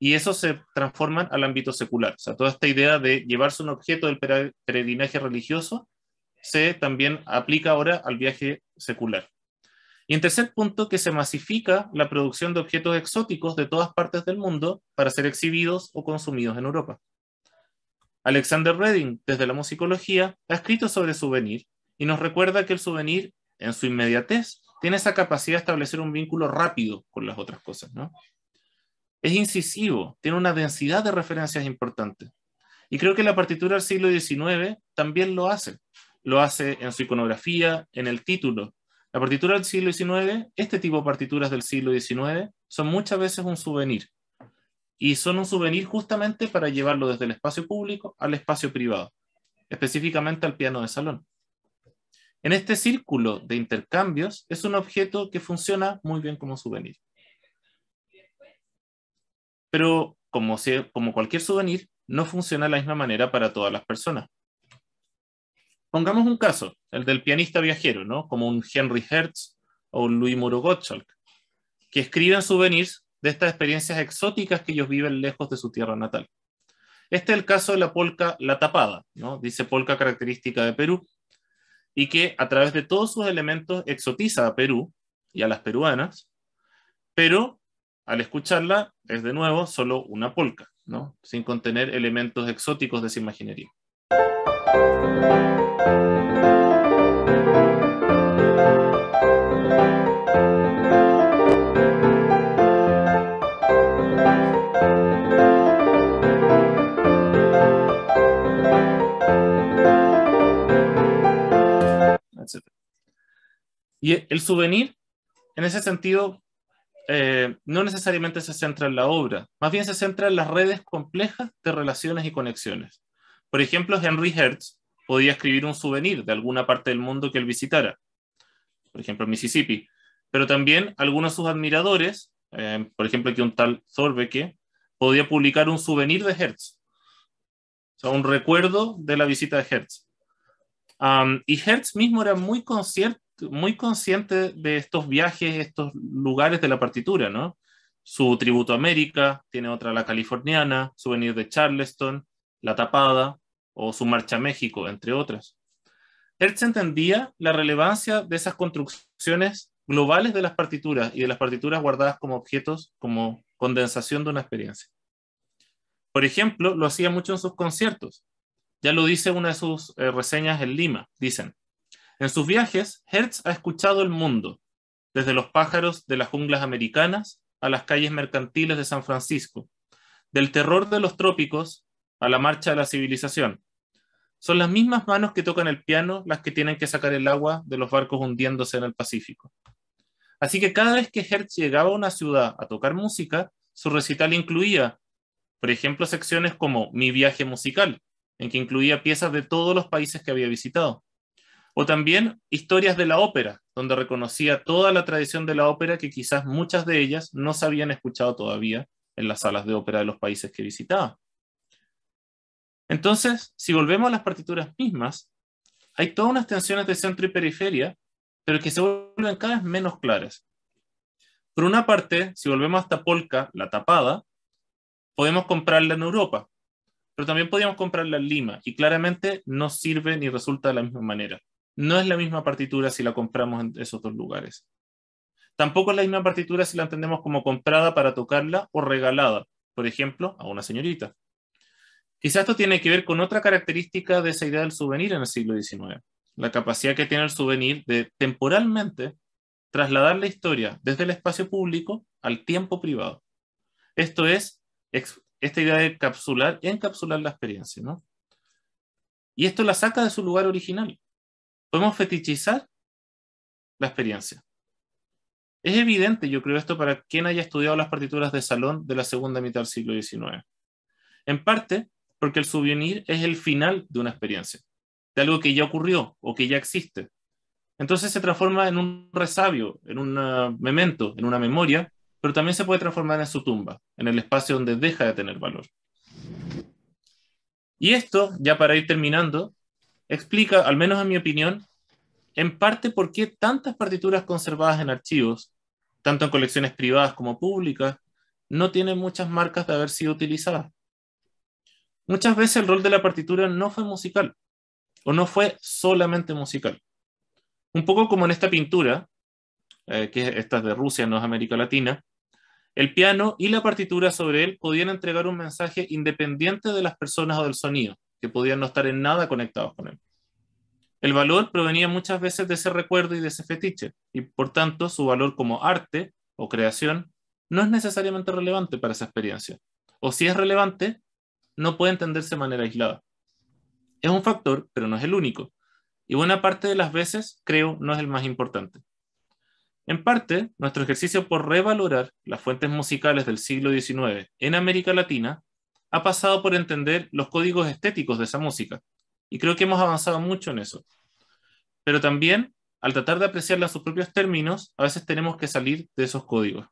y eso se transforma al ámbito secular. O sea, toda esta idea de llevarse un objeto del peregrinaje religioso se también aplica ahora al viaje secular. Y en tercer punto, que se masifica la producción de objetos exóticos de todas partes del mundo para ser exhibidos o consumidos en Europa. Alexander Redding, desde la musicología, ha escrito sobre souvenir y nos recuerda que el souvenir, en su inmediatez, tiene esa capacidad de establecer un vínculo rápido con las otras cosas. ¿no? es incisivo, tiene una densidad de referencias importante. Y creo que la partitura del siglo XIX también lo hace. Lo hace en su iconografía, en el título. La partitura del siglo XIX, este tipo de partituras del siglo XIX, son muchas veces un souvenir. Y son un souvenir justamente para llevarlo desde el espacio público al espacio privado, específicamente al piano de salón. En este círculo de intercambios es un objeto que funciona muy bien como souvenir pero como, como cualquier souvenir, no funciona de la misma manera para todas las personas. Pongamos un caso, el del pianista viajero, como un Henry Hertz o un Louis Muro Gottschalk, que escriben souvenirs de estas experiencias exóticas que ellos viven lejos de su tierra natal. Este es el caso de la polca La Tapada, ¿no? dice polca característica de Perú, y que a través de todos sus elementos exotiza a Perú y a las peruanas, pero al escucharla es de nuevo solo una polca, ¿no? sin contener elementos exóticos de esa imaginería. Y el souvenir, en ese sentido, eh, no necesariamente se centra en la obra, más bien se centra en las redes complejas de relaciones y conexiones. Por ejemplo, Henry Hertz podía escribir un souvenir de alguna parte del mundo que él visitara, por ejemplo, Mississippi, pero también algunos de sus admiradores, eh, por ejemplo, que un tal Thorbecke, podía publicar un souvenir de Hertz, o sea, un recuerdo de la visita de Hertz. y Hertz mismo era muy concierto muy consciente de estos viajes, estos lugares de la partitura, ¿no? Su tributo a América, tiene otra la californiana, su venir de Charleston, La Tapada o su Marcha a México, entre otras. Hertz entendía la relevancia de esas construcciones globales de las partituras y de las partituras guardadas como objetos, como condensación de una experiencia. Por ejemplo, lo hacía mucho en sus conciertos. Ya lo dice una de sus eh, reseñas en Lima. Dicen, en sus viajes, Hertz ha escuchado el mundo, desde los pájaros de las junglas americanas a las calles mercantiles de San Francisco, del terror de los trópicos a la marcha de la civilización. Son las mismas manos que tocan el piano las que tienen que sacar el agua de los barcos hundiéndose en el Pacífico. Así que cada vez que Hertz llegaba a una ciudad a tocar música, su recital incluía, por ejemplo, secciones como Mi viaje musical, en que incluía piezas de todos los países que había visitado. O también historias de la ópera, donde reconocía toda la tradición de la ópera que quizás muchas de ellas no se habían escuchado todavía en las salas de ópera de los países que visitaba. Entonces, si volvemos a las partituras mismas, hay todas unas tensiones de centro y periferia, pero que se vuelven cada vez menos claras. Por una parte, si volvemos hasta Polka, la tapada, podemos comprarla en Europa, pero también podíamos comprarla en Lima, y claramente no sirve ni resulta de la misma manera. No es la misma partitura si la compramos en esos dos lugares. Tampoco es la misma partitura si la entendemos como comprada para tocarla o regalada, por ejemplo, a una señorita. Quizás esto tiene que ver con otra característica de esa idea del souvenir en el siglo XIX, la capacidad que tiene el souvenir de temporalmente trasladar la historia desde el espacio público al tiempo privado. Esto es esta idea de encapsular, encapsular la experiencia, ¿no? Y esto la saca de su lugar original podemos fetichizar la experiencia. Es evidente, yo creo, esto para quien haya estudiado las partituras de salón de la segunda mitad del siglo XIX. En parte porque el souvenir es el final de una experiencia, de algo que ya ocurrió o que ya existe. Entonces se transforma en un resabio, en un ah, memento, en una memoria, pero también se puede transformar en su tumba, en el espacio donde deja de tener valor. Y esto, ya para ir terminando, explica, al menos en mi opinión, en parte por qué tantas partituras conservadas en archivos, tanto en colecciones privadas como públicas, no tienen muchas marcas de haber sido utilizadas. Muchas veces el rol de la partitura no fue musical, o no fue solamente musical. Un poco como en esta pintura, eh, que esta es de Rusia, no es América Latina, el piano y la partitura sobre él podían entregar un mensaje independiente de las personas o del sonido que podían no estar en nada conectados con él. El valor provenía muchas veces de ese recuerdo y de ese fetiche, y por tanto su valor como arte o creación no es necesariamente relevante para esa experiencia, o si es relevante, no puede entenderse de manera aislada. Es un factor, pero no es el único, y buena parte de las veces, creo, no es el más importante. En parte, nuestro ejercicio por revalorar las fuentes musicales del siglo XIX en América Latina ha pasado por entender los códigos estéticos de esa música. Y creo que hemos avanzado mucho en eso. Pero también, al tratar de apreciarla a sus propios términos, a veces tenemos que salir de esos códigos.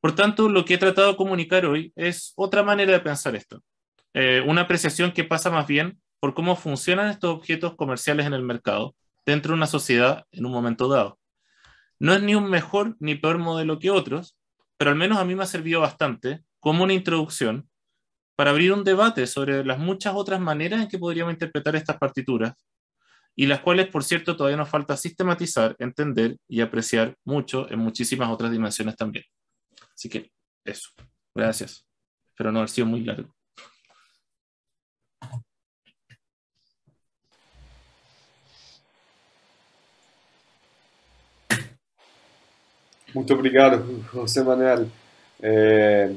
Por tanto, lo que he tratado de comunicar hoy es otra manera de pensar esto. Eh, una apreciación que pasa más bien por cómo funcionan estos objetos comerciales en el mercado dentro de una sociedad en un momento dado. No es ni un mejor ni peor modelo que otros, pero al menos a mí me ha servido bastante como una introducción para abrir un debate sobre las muchas otras maneras en que podríamos interpretar estas partituras, y las cuales, por cierto, todavía nos falta sistematizar, entender y apreciar mucho en muchísimas otras dimensiones también. Así que eso. Gracias. Espero no haber sido muy largo. Muchas gracias, José Manuel. Eh,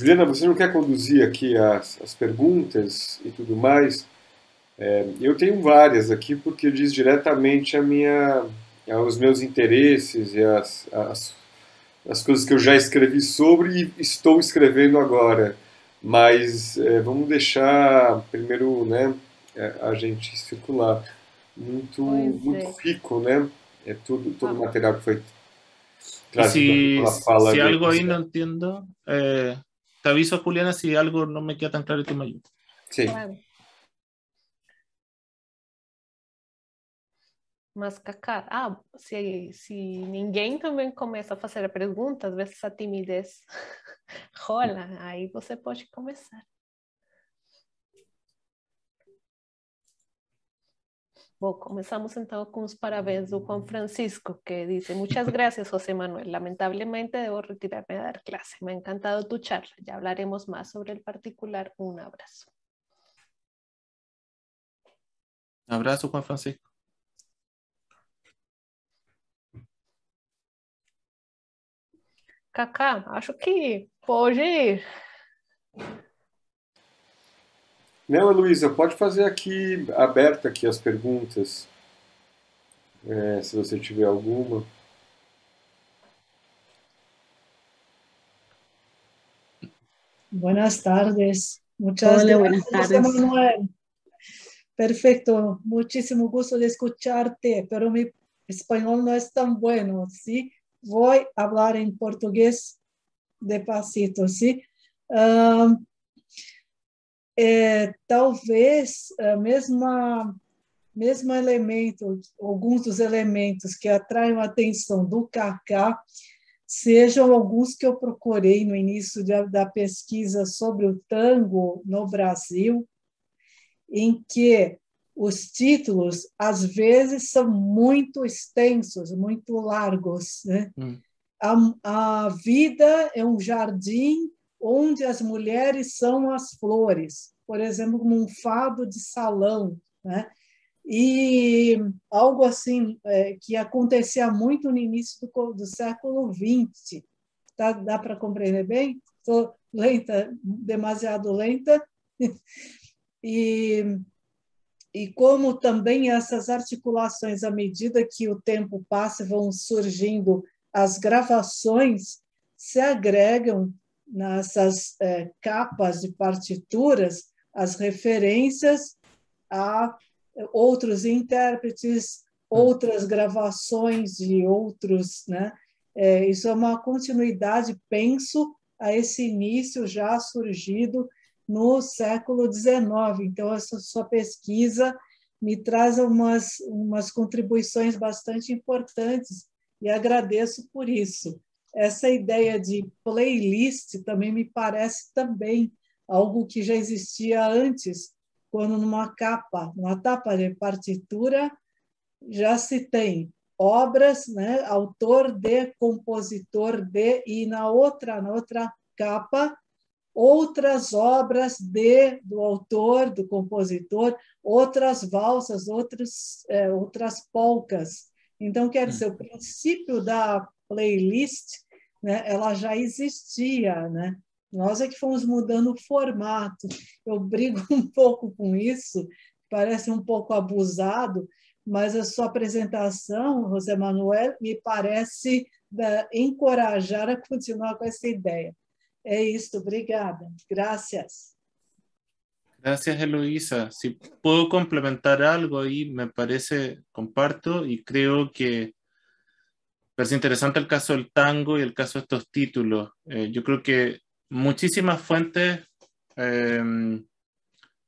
Juliana, você não quer conduzir aqui as, as perguntas e tudo mais? É, eu tenho várias aqui porque diz diretamente a minha, aos meus interesses e as, as, as coisas que eu já escrevi sobre e estou escrevendo agora. Mas é, vamos deixar primeiro né, é, a gente circular. Muito, é. muito rico, né? É tudo, todo o ah. material que foi trazido se, pela fala. Se algo aí não entendo, é, te aviso, Juliana, si algo no me queda tan claro tú me Sí. Claro. Mas, Cacá, ah, si ninguém também começa a fazer preguntas, às vezes a timidez rola, ahí você pode começar. Comenzamos comenzamos con con los parabéns de Juan mm. Francisco, que dice, muchas gracias, José Manuel. Lamentablemente debo retirarme a dar clase. Me ha encantado tu charla. Ya hablaremos más sobre el particular. Un abrazo. Un abrazo, Juan Francisco. Caca, acho que por Não, Luísa, pode fazer aqui, aberta aqui as perguntas, é, se você tiver alguma. Buenas tardes. Muchas Hola, buenas tardes, Manuel. Perfecto, muchísimo gusto de escucharte, pero mi español no es tan bueno, ¿sí? Voy a hablar en portugués de pasito, ¿sí? Ah, é, talvez a é, mesma mesmo elemento, alguns dos elementos que atraem a atenção do Kaká sejam alguns que eu procurei no início de, da pesquisa sobre o tango no Brasil, em que os títulos às vezes são muito extensos, muito largos. Né? Hum. A, a vida é um jardim onde as mulheres são as flores, por exemplo, como um fado de salão, né? E algo assim é, que acontecia muito no início do, do século XX. Tá, dá para compreender bem? Estou lenta, demasiado lenta. E, e como também essas articulações, à medida que o tempo passa, vão surgindo as gravações, se agregam nessas é, capas de partituras as referências a outros intérpretes, hum. outras gravações de outros, né? É, isso é uma continuidade, penso, a esse início já surgido no século XIX. Então, essa sua pesquisa me traz umas, umas contribuições bastante importantes e agradeço por isso essa ideia de playlist também me parece também algo que já existia antes, quando numa capa, numa tapa de partitura, já se tem obras, né, autor de, compositor de, e na outra, na outra capa, outras obras de do autor, do compositor, outras valsas, outras é, outras polcas. Então, quer hum. dizer, o princípio da playlist, né, ela já existia, né? Nós é que fomos mudando o formato. Eu brigo um pouco com isso, parece um pouco abusado, mas a sua apresentação, José Manuel, me parece da, né, encorajar a continuar com essa ideia. É isso, obrigada. Graças. Gracias, Eloísa. Si puedo complementar algo ahí, me parece, comparto y creo que parece interesante el caso del tango y el caso de estos títulos. Eh, yo creo que muchísimas fuentes, em,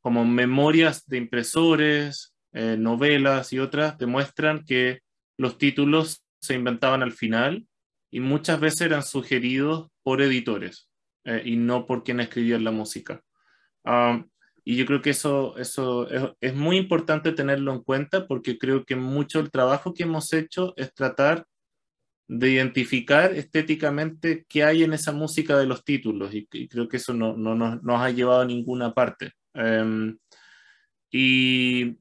como memorias de impresores, eh, novelas y otras, demuestran que los títulos se inventaban al final y muchas veces eran sugeridos por editores eh, y no por quien escribía la música. y yo creo que eso, eso es, es muy importante tenerlo en cuenta porque creo que mucho el trabajo que hemos hecho es tratar de identificar estéticamente qué hay en esa música de los títulos y, creo que eso no, no, nos ha llevado a ninguna parte. Em, y,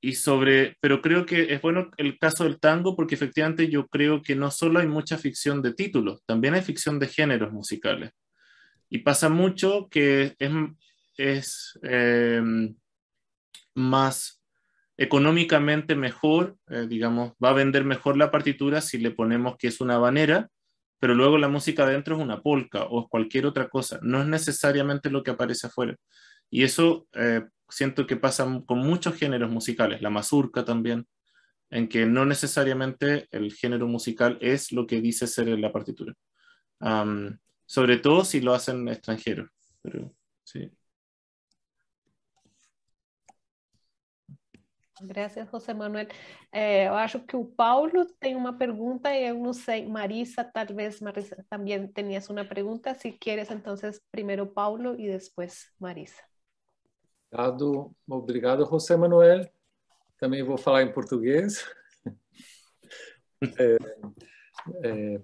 y, sobre, pero creo que es bueno el caso del tango porque efectivamente yo creo que no solo hay mucha ficción de títulos, también hay ficción de géneros musicales. Y pasa mucho que es, es em, más económicamente mejor, eh, digamos, va a vender mejor la partitura si le ponemos que es una banera, pero luego la música adentro es una polca o cualquier otra cosa, no es necesariamente lo que aparece afuera. Y eso eh, siento que pasa con muchos géneros musicales, la mazurca también, en que no necesariamente el género musical es lo que dice ser la partitura, sobre todo si lo hacen extranjeros. Pero, sí. Obrigado, José Manuel. Eh, eu acho que o Paulo tem uma pergunta e eu não sei, Marisa, talvez Marisa também tenhas uma pergunta. Se queres, então, primeiro Paulo e depois Marisa. Obrigado, obrigado, José Manuel. Também vou falar em português. É, é,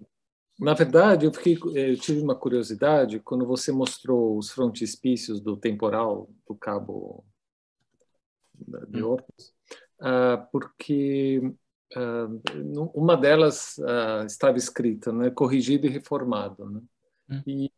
na verdade, eu, fiquei, é, eu tive uma curiosidade quando você mostrou os frontispícios do temporal do cabo de hum. Orcos. Ah, porque ah, uma delas ah, estava escrita, né, corrigido e reformado. Né? Hum. E,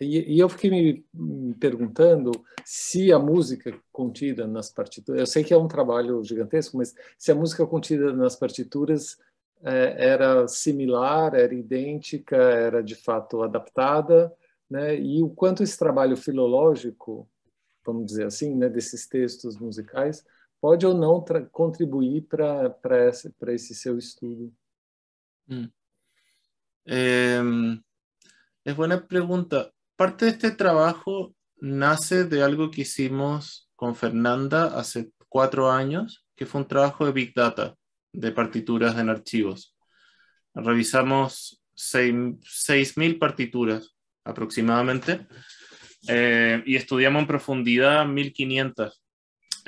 e, eu fiquei me perguntando se a música contida nas partituras, eu sei que é um trabalho gigantesco, mas se a música contida nas partituras eh, era similar, era idêntica, era de fato adaptada, né? E o quanto esse trabalho filológico, vamos dizer assim, né, desses textos musicais, ¿Puede o no contribuir para para esse seu estudo? Em, es buena pregunta. Parte de este trabajo nace de algo que hicimos con Fernanda hace cuatro años, que fue un trabajo de Big Data, de partituras en archivos. Revisamos 6.000 partituras aproximadamente eh, y estudiamos en profundidad 1.500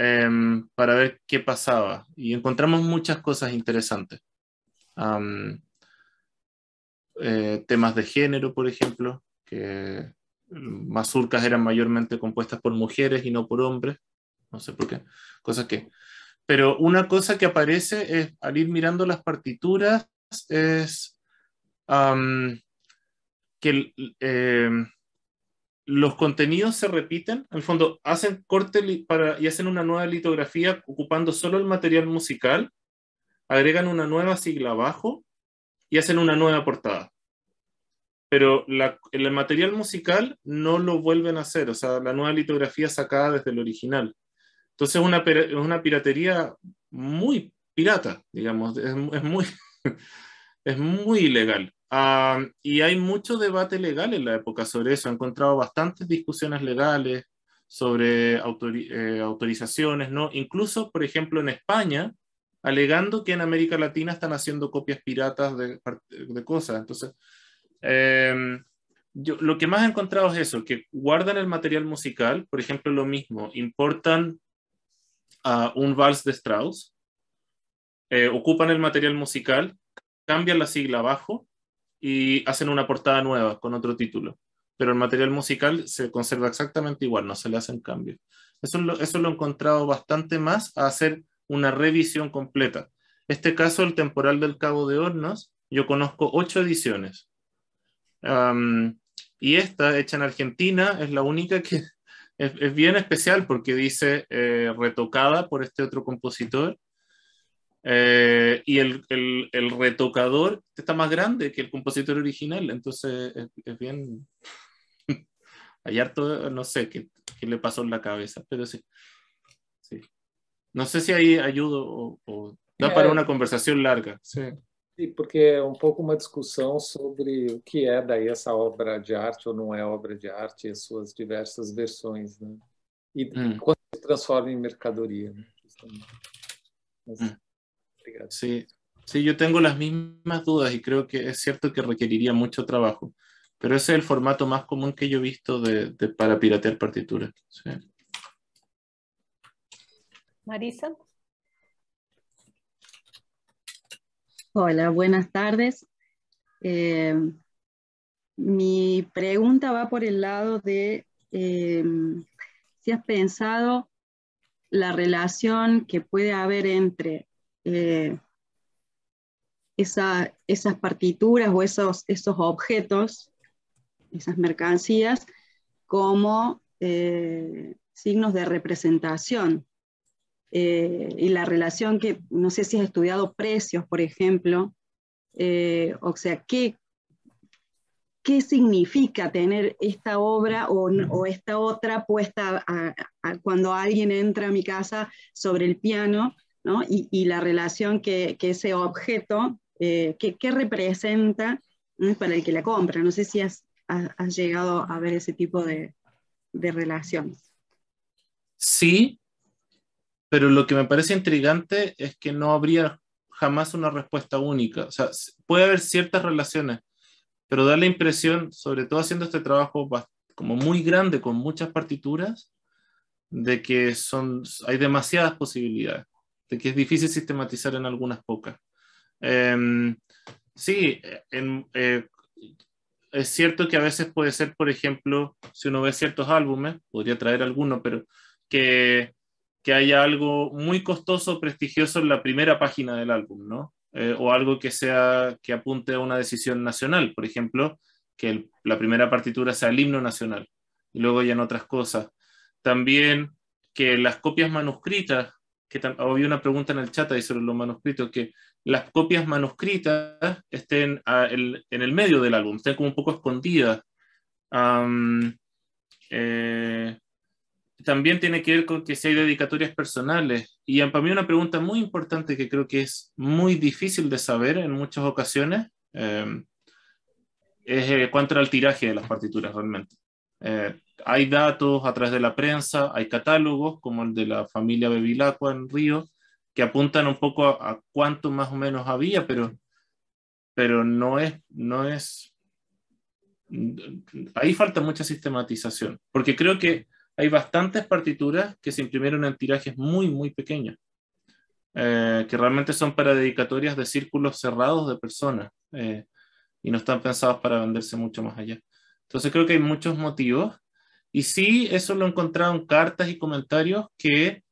Em, para ver qué pasaba y encontramos muchas cosas interesantes. Eh, temas de género, por ejemplo, que mazurcas eran mayormente compuestas por mujeres y no por hombres, no sé por qué, cosas que... Pero una cosa que aparece es, al ir mirando las partituras es que... Eh, los contenidos se repiten, en el fondo hacen corte para, y hacen una nueva litografía ocupando solo el material musical, agregan una nueva sigla abajo y hacen una nueva portada. Pero el material musical no lo vuelven a hacer, o sea, la nueva litografía sacada desde el original. Entonces es una piratería muy pirata, digamos, muy, es muy ilegal y hay mucho debate legal en la época sobre eso. He encontrado bastantes discusiones legales sobre eh, autorizaciones, ¿no? Incluso, por ejemplo, en España, alegando que en América Latina están haciendo copias piratas de, cosas. Entonces, em, lo que más he encontrado es eso, que guardan el material musical, por ejemplo, lo mismo, importan un vals de Strauss, eh, ocupan el material musical, cambian la sigla abajo y hacen una portada nueva con otro título. Pero el material musical se conserva exactamente igual, no se le hacen cambios. Eso lo, eso lo he encontrado bastante más a hacer una revisión completa. Este caso, el temporal del Cabo de Hornos, yo conozco ocho ediciones. y esta, hecha en Argentina, es la única que es, bien especial porque dice eh, retocada por este otro compositor eh, y el, el, retocador está más grande que el compositor original, entonces es, bien. Hay harto, no sé qué, qué, le pasó en la cabeza, pero sí. sí. No sé si ahí ayudo o, o para una conversación larga. Sí, sí porque un un pouco uma discussão sobre o que é daí obra de arte o no es obra de arte y sus diversas versiones. Y E, se transforma en mercadoria, Sí, sí, yo tengo las mismas dudas y creo que es cierto que requeriría mucho trabajo, pero ese es el formato más común que yo he visto para piratear partituras. Marisa. Hola, buenas tardes. Eh, mi pregunta va por el lado de em, si has pensado la relación que puede haber entre eh, esas partituras o esos, objetos, esas mercancías, como eh, signos de representación. Eh, y la relación que, no sé si has estudiado precios, por ejemplo, o sea, ¿qué, significa tener esta obra o, esta otra puesta cuando alguien entra a mi casa sobre el piano? y, la relación que, ese objeto, eh, que, representa para el que la compra. No sé si has, llegado a ver ese tipo de, de relaciones. Sí, pero lo que me parece intrigante es que no habría jamás una respuesta única. O sea, puede haber ciertas relaciones, pero da la impresión, sobre todo haciendo este trabajo como muy grande, con muchas partituras, de que son, hay demasiadas posibilidades que es difícil sistematizar en algunas pocas. Em, sí, eh, es cierto que a veces puede ser, por ejemplo, si uno ve ciertos álbumes, podría traer alguno, pero que, haya algo muy costoso, prestigioso en la primera página del álbum, ¿no? Eh, o algo que sea que apunte a una decisión nacional, por ejemplo, que la primera partitura sea el himno nacional y luego ya en otras cosas. También que las copias manuscritas que había una pregunta en el chat ahí sobre los manuscritos, que las copias manuscritas estén en el medio del álbum, estén como un poco escondidas. Eh, también tiene que ver con que si hay dedicatorias personales. Y para mí una pregunta muy importante que creo que es muy difícil de saber en muchas ocasiones eh, es eh, cuánto era el tiraje de las partituras realmente. Eh, hay datos a través de la prensa, hay catálogos como el de la familia Bevilacqua en Río, que apuntan un poco a, cuánto más o menos había, pero, pero no es, no es, ahí falta mucha sistematización, porque creo que hay bastantes partituras que se imprimieron en tirajes muy, muy pequeños, eh, que realmente son para dedicatorias de círculos cerrados de personas eh, y no están pensados para venderse mucho más allá. Entonces creo que hay muchos motivos. Y sí, eso lo he encontrado en cartas y comentarios que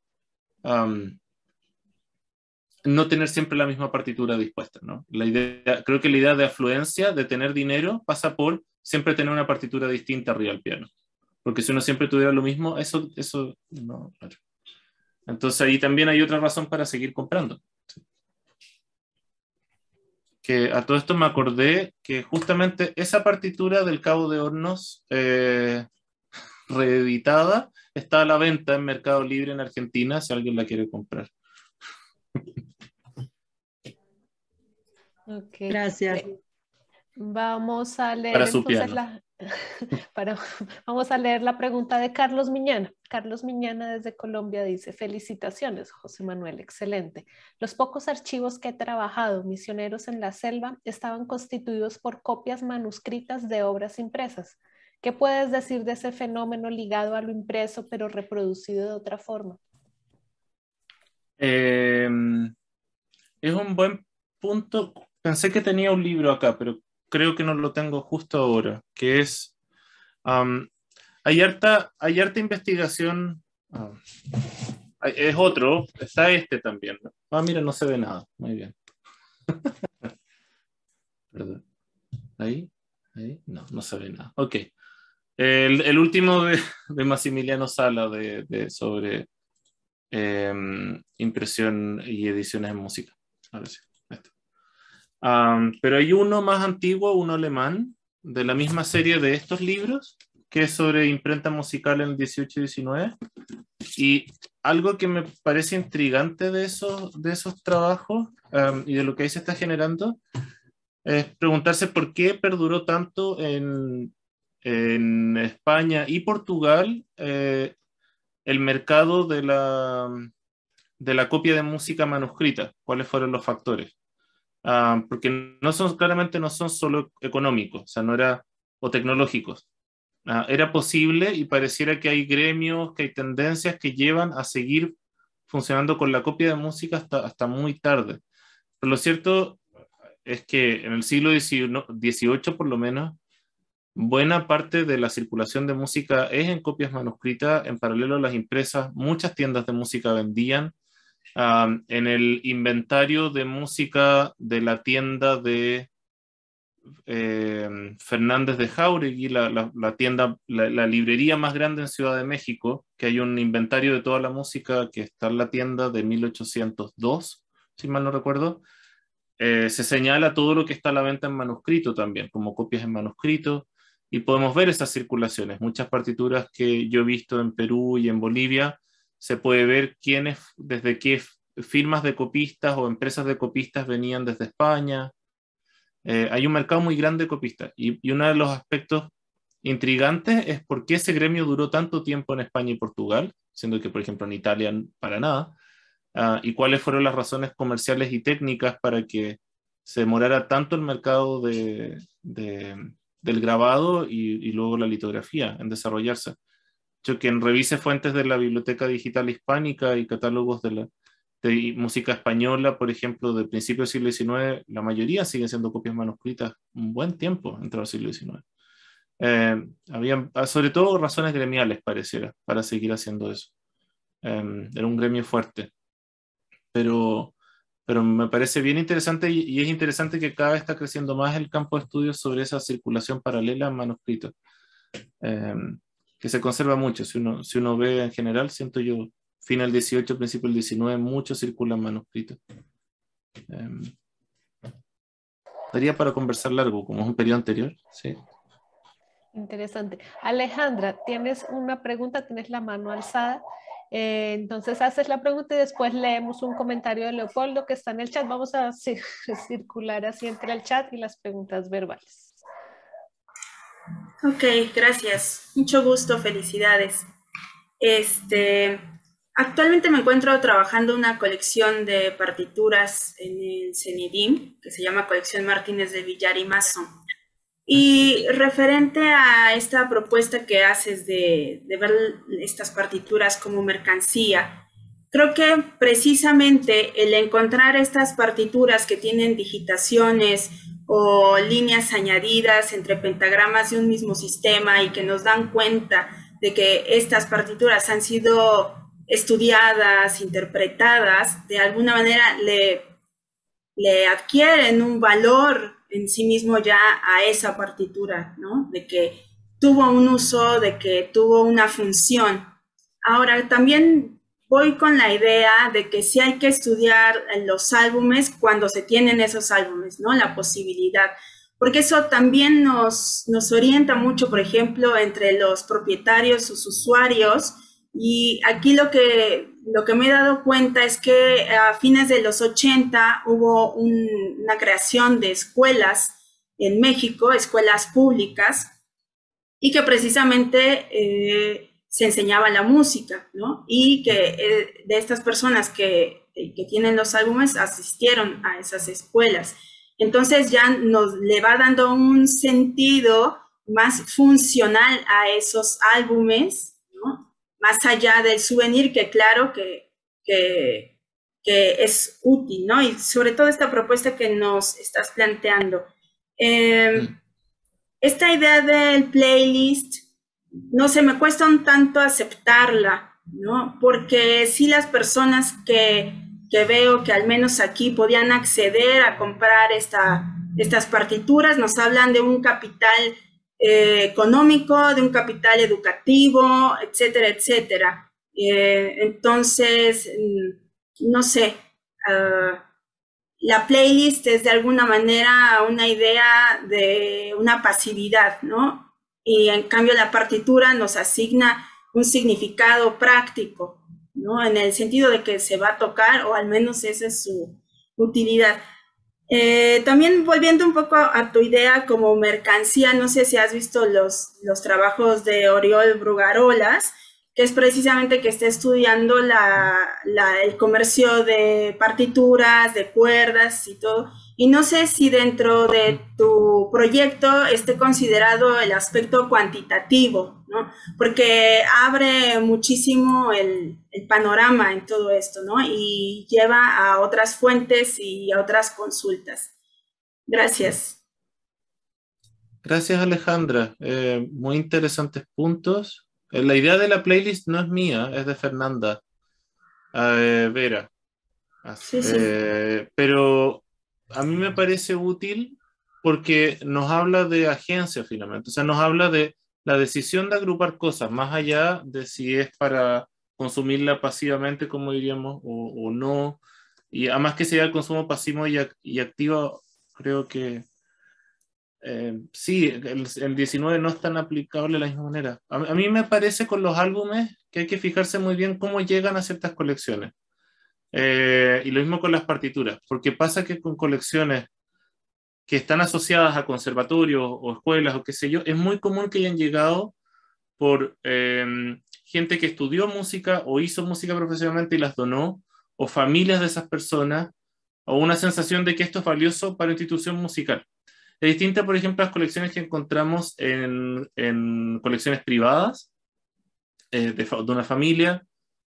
no tener siempre la misma partitura dispuesta, ¿no? La idea, creo que la idea de afluencia, de tener dinero, pasa por siempre tener una partitura distinta arriba del piano. Porque si uno siempre tuviera lo mismo, eso, eso no. Entonces ahí también hay otra razón para seguir comprando que a todo esto me acordé que justamente esa partitura del Cabo de Hornos eh, reeditada está a la venta en Mercado Libre en Argentina si alguien la quiere comprar. Okay. Gracias. Eh, vamos a leer entonces las, Para, vamos a leer la pregunta de Carlos Miñana. Carlos Miñana desde Colombia dice, felicitaciones, José Manuel, excelente. Los pocos archivos que he trabajado, misioneros en la selva, estaban constituidos por copias manuscritas de obras impresas. ¿Qué puedes decir de ese fenómeno ligado a lo impreso pero reproducido de otra forma? Em, es un buen punto. Pensé que tenía un libro acá, pero creo que no lo tengo justo ahora, que es, hay, harta, investigación, es otro, está este también. Ah, mira, no se ve nada, muy bien. Perdón. Ahí, ahí, no, no se ve nada. Ok. El, último de, de, Massimiliano Sala de, sobre em, impresión y ediciones en música. ver pero hay uno más antiguo, uno alemán, de la misma serie de estos libros, que es sobre imprenta musical en el 18 y 19. Y algo que me parece intrigante de esos, de esos trabajos y de lo que ahí se está generando es preguntarse por qué perduró tanto en, España y Portugal eh, el mercado de la copia de música manuscrita, cuáles fueron los factores. Ah, porque no son, claramente no son solo económicos, o tecnológicos. Ah, era posible y pareciera que hay gremios, que hay tendencias que llevan a seguir funcionando con la copia de música hasta, hasta muy tarde. Pero lo cierto es que en el siglo XVIII, por lo menos, buena parte de la circulación de música es en copias manuscritas, en paralelo a las impresas, muchas tiendas de música vendían en el inventario de música de la tienda de eh, Fernández de Jauregui, la, tienda, la, librería más grande en Ciudad de México, que hay un inventario de toda la música que está en la tienda de 1802, si mal no recuerdo, eh, se señala todo lo que está a la venta en manuscrito también, como copias en manuscrito, y podemos ver esas circulaciones. Muchas partituras que yo he visto en Perú y en Bolivia se puede ver quiénes, desde qué firmas de copistas o empresas de copistas venían desde España. Eh, hay un mercado muy grande de copistas y, uno de los aspectos intrigantes es por qué ese gremio duró tanto tiempo en España y Portugal, siendo que, por ejemplo, en Italia para nada, ah, y cuáles fueron las razones comerciales y técnicas para que se demorara tanto el mercado del grabado y luego la litografía en desarrollarse quien revise fuentes de la Biblioteca Digital Hispánica y catálogos de la música española, por ejemplo, del principio del siglo XIX, la mayoría siguen siendo copias manuscritas un buen tiempo entre el siglo XIX. Eh, había sobre todo razones gremiales, pareciera, para seguir haciendo eso. Em, era un gremio fuerte. Pero, pero me parece bien interesante y, es interesante que cada vez está creciendo más el campo de estudios sobre esa circulación paralela manuscrita manuscritos. Em, que se conserva mucho. Si uno, si uno ve en general, siento yo, final 18, principio del 19, mucho circula manuscritos. Eh, em, para conversar largo, como es un periodo anterior, sí. Interesante. Alejandra, tienes una pregunta, tienes la mano alzada. Eh, entonces haces la pregunta y después leemos un comentario de Leopoldo que está en el chat. Vamos a circular así entre el chat y las preguntas verbales. Ok, gracias. Mucho gusto, felicidades. Este, actualmente me encuentro trabajando una colección de partituras en el CENIDIM, que se llama Colección Martínez de Villar y Mazo. Y referente a esta propuesta que haces de ver estas partituras como mercancía, creo que precisamente el encontrar estas partituras que tienen digitaciones o líneas añadidas entre pentagramas de un mismo sistema y que nos dan cuenta de que estas partituras han sido estudiadas, interpretadas, de alguna manera le, le adquieren un valor en sí mismo ya a esa partitura, ¿no? De que tuvo un uso, de que tuvo una función. Ahora, también voy con la idea de que sí hay que estudiar los álbumes cuando se tienen esos álbumes, ¿no? La posibilidad. Porque eso también nos, nos orienta mucho, por ejemplo, entre los propietarios, sus usuarios. Y aquí lo que, lo que me he dado cuenta es que a fines de los 80 hubo una creación de escuelas en México, escuelas públicas, y que precisamente eh, se enseñaba la música, ¿no? Y que eh, de estas personas que, tienen los álbumes asistieron a esas escuelas. Entonces ya nos le va dando un sentido más funcional a esos álbumes, ¿no? Más allá del souvenir, que claro que, es útil, ¿no? Y sobre todo esta propuesta que nos estás planteando. Em, mm. esta idea del playlist, no se me cuesta un tanto aceptarla, ¿no? Porque si las personas que, que veo que al menos aquí podían acceder a comprar esta, estas partituras, nos hablan de un capital eh, económico, de un capital educativo, etcétera, etcétera. Eh, entonces, mm, no sé, ah, la playlist es de alguna manera una idea de una pasividad, ¿no? y en cambio la partitura nos asigna un significado práctico, ¿no? En el sentido de que se va a tocar, o al menos esa es su utilidad. Eh, también volviendo un poco a tu idea como mercancía, no sé si has visto los, los trabajos de Oriol Brugarolas, que es precisamente que está estudiando el comercio de partituras, de cuerdas y todo, y no sé si dentro de tu proyecto esté considerado el aspecto cuantitativo, ¿no? Porque abre muchísimo el, panorama en todo esto, ¿no? Y lleva a otras fuentes y a otras consultas. Gracias. Gracias, Alejandra. Eh, muy interesantes puntos. Eh, la idea de la playlist no es mía, es de Fernanda eh, Vera. Sí, sí. pero a mí me parece útil porque nos habla de agencia finalmente, o sea, nos habla de la decisión de agrupar cosas, más allá de si es para consumirla pasivamente, como diríamos, o, no. Y además que sea el consumo pasivo y, activo, creo que eh, sí, el, 19 no es tan aplicable de la misma manera. a, mí me parece con los álbumes que hay que fijarse muy bien cómo llegan a ciertas colecciones. Eh, y lo mismo con las partituras, porque pasa que con colecciones que están asociadas a conservatorios o escuelas o qué sé yo, es muy común que hayan llegado por em, gente que estudió música o hizo música profesionalmente y las donó, o familias de esas personas, o una sensación de que esto es valioso para la institución musical. Es distinta, por ejemplo, a las colecciones que encontramos en, colecciones privadas eh, de, una familia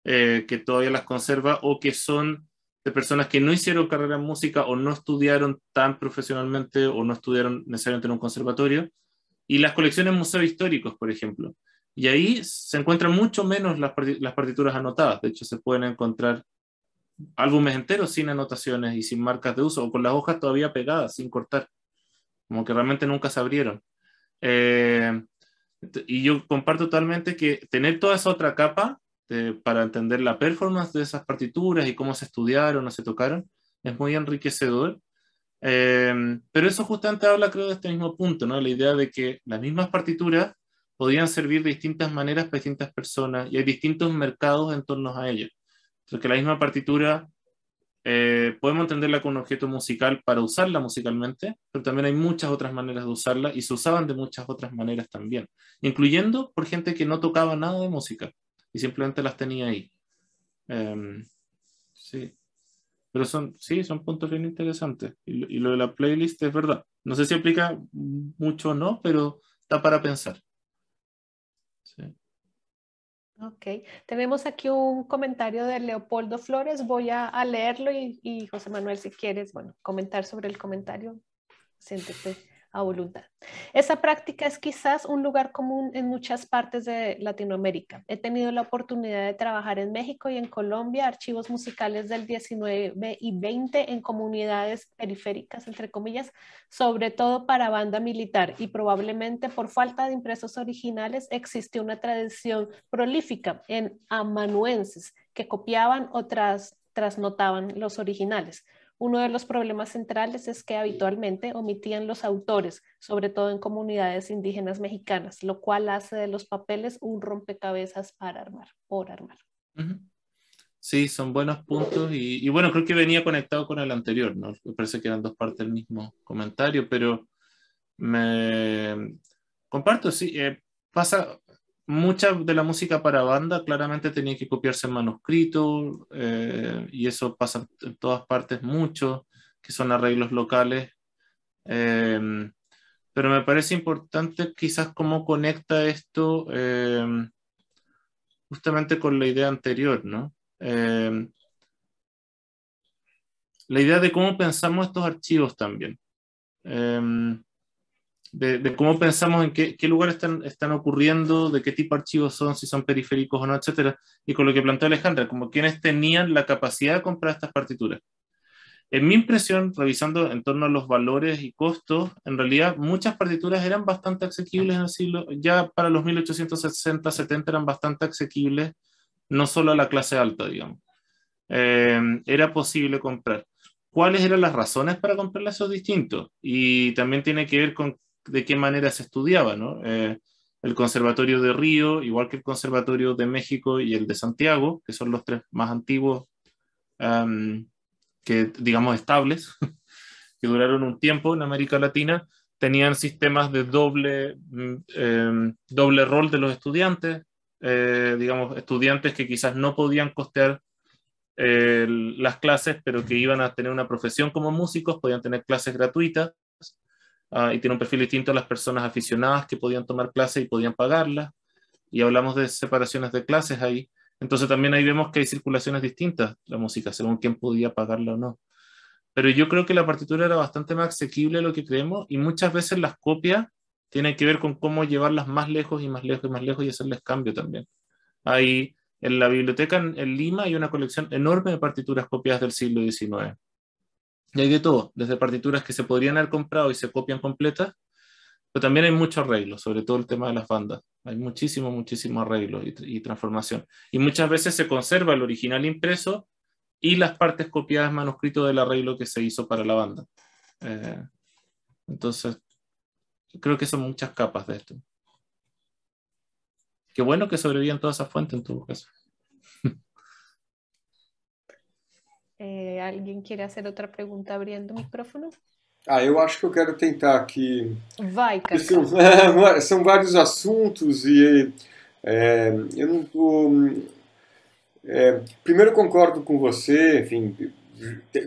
eh, que todavía las conserva o que son de personas que no hicieron carrera en música o no estudiaron tan profesionalmente o no estudiaron necesariamente en un conservatorio, y las colecciones museos históricos, por ejemplo. Y ahí se encuentran mucho menos las, partituras anotadas, de hecho se pueden encontrar álbumes enteros sin anotaciones y sin marcas de uso, o con las hojas todavía pegadas, sin cortar, como que realmente nunca se abrieron. Eh, y yo comparto totalmente que tener toda esa otra capa este, para entender la performance de esas partituras y cómo se estudiaron o se tocaron, es muy enriquecedor. Eh, pero eso justamente habla, creo, de este mismo punto, ¿no? La idea de que las mismas partituras podían servir de distintas maneras para distintas personas y hay distintos mercados en torno a ellas. Porque la misma partitura eh, podemos entenderla como un objeto musical para usarla musicalmente, pero también hay muchas otras maneras de usarla y se usaban de muchas otras maneras también, incluyendo por gente que no tocaba nada de música, y simplemente las tenía ahí. Em, sí. Pero son, sí, son puntos bien interesantes. Y, lo, de la playlist es verdad. No sé si aplica mucho o no, pero está para pensar. Sí. Ok, tenemos aquí un comentario de Leopoldo Flores. Voy a, leerlo y, y, José Manuel, si quieres, bueno, comentar sobre el comentario. Siéntete a voluntad. Esa práctica es quizás un lugar común en muchas partes de Latinoamérica. He tenido la oportunidad de trabajar en México y en Colombia archivos musicales del 19 y 20 en comunidades periféricas, entre comillas, sobre todo para banda militar y probablemente por falta de impresos originales existió una tradición prolífica en amanuenses que copiaban o trasnotaban los originales. Uno de los problemas centrales es que habitualmente omitían los autores, sobre todo en comunidades indígenas mexicanas, lo cual hace de los papeles un rompecabezas para armar, por armar. Sí, son buenos puntos y, bueno, creo que venía conectado con el anterior, ¿no? Me parece que eran dos partes del mismo comentario, pero me comparto, sí, eh, pasa, mucha de la música para banda claramente tenía que copiarse en manuscrito, eh, y eso pasa en todas partes mucho, que son arreglos locales. Em, pero me parece importante quizás cómo conecta esto em, justamente con la idea anterior, ¿no? Em, la idea de cómo pensamos estos archivos también de, cómo pensamos en qué, lugares están, ocurriendo, de qué tipo de archivos son, si son periféricos o no, etc. Y con lo que planteó Alejandra, como quienes tenían la capacidad de comprar estas partituras. En mi impresión, revisando en torno a los valores y costos, en realidad muchas partituras eran bastante asequibles en el siglo, ya para los 1860, 70 eran bastante asequibles, no solo a la clase alta, digamos. Eh, era posible comprar. ¿Cuáles eran las razones para comprarlas? o distintos? Y también tiene que ver con de qué manera se estudiaba, eh, el Conservatorio de Río, igual que el Conservatorio de México y el de Santiago, que son los tres más antiguos, em, que digamos estables, que duraron un tiempo en América Latina, tenían sistemas de doble, mm, em, doble rol de los estudiantes, eh, digamos, estudiantes que quizás no podían costear eh, las clases, pero que iban a tener una profesión como músicos, podían tener clases gratuitas, Ah, y tiene un perfil distinto a las personas aficionadas que podían tomar clases y podían pagarlas. Y hablamos de separaciones de clases ahí. Entonces también ahí vemos que hay circulaciones distintas la música, según quién podía pagarla o no. Pero yo creo que la partitura era bastante más asequible de lo que creemos y muchas veces las copias tienen que ver con cómo llevarlas más lejos y más lejos y más lejos y hacerles cambio también. ahí en la biblioteca en Lima hay una colección enorme de partituras copiadas del siglo XIX y hay de todo, desde partituras que se podrían haber comprado y se copian completas, pero también hay mucho arreglo, sobre todo el tema de las bandas. Hay muchísimo, muchísimo arreglo y, transformación. Y muchas veces se conserva el original impreso y las partes copiadas manuscrito del arreglo que se hizo para la banda. Eh, entonces, creo que son muchas capas de esto. Qué bueno que sobrevivan todas esas fuentes en tu caso. É, eh, alguém queria fazer outra pergunta abrindo o microfone? Ah, eu acho que eu quero tentar aqui. Vai, cara. São, são vários assuntos e é, eu não tô, é, primeiro concordo com você, enfim,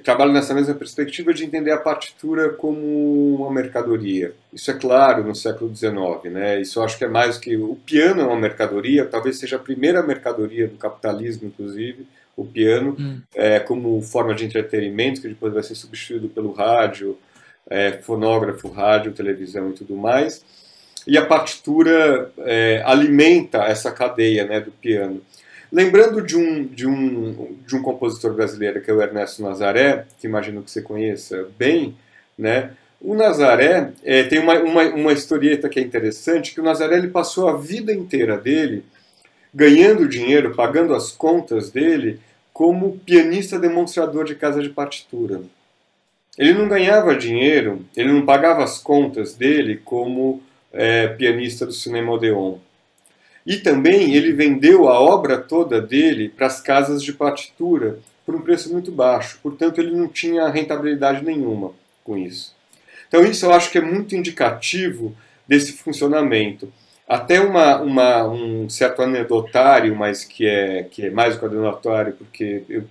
trabalho nessa mesma perspectiva de entender a partitura como uma mercadoria. Isso é claro no século XIX, né? Isso acho que é mais que o piano é uma mercadoria, talvez seja a primeira mercadoria do capitalismo, inclusive o piano hum. é, como forma de entretenimento, que depois vai ser substituído pelo rádio, é, fonógrafo, rádio, televisão e tudo mais. E a partitura é, alimenta essa cadeia né, do piano. Lembrando de um, de, um, de um compositor brasileiro, que é o Ernesto Nazaré, que imagino que você conheça bem, né? O Nazaré é, tem uma, uma, uma, historieta que é interessante, que o Nazaré ele passou a vida inteira dele ganhando dinheiro, pagando as contas dele, como pianista demonstrador de casa de partitura. Ele não ganhava dinheiro, ele não pagava as contas dele como é, pianista do Cinema Odeon. E também ele vendeu a obra toda dele para as casas de partitura por um preço muito baixo, portanto ele não tinha rentabilidade nenhuma com isso. Então isso eu acho que é muito indicativo desse funcionamento. Até uma, uma, um certo anedotário, mas que é, que é mais do que anedotário, porque eu,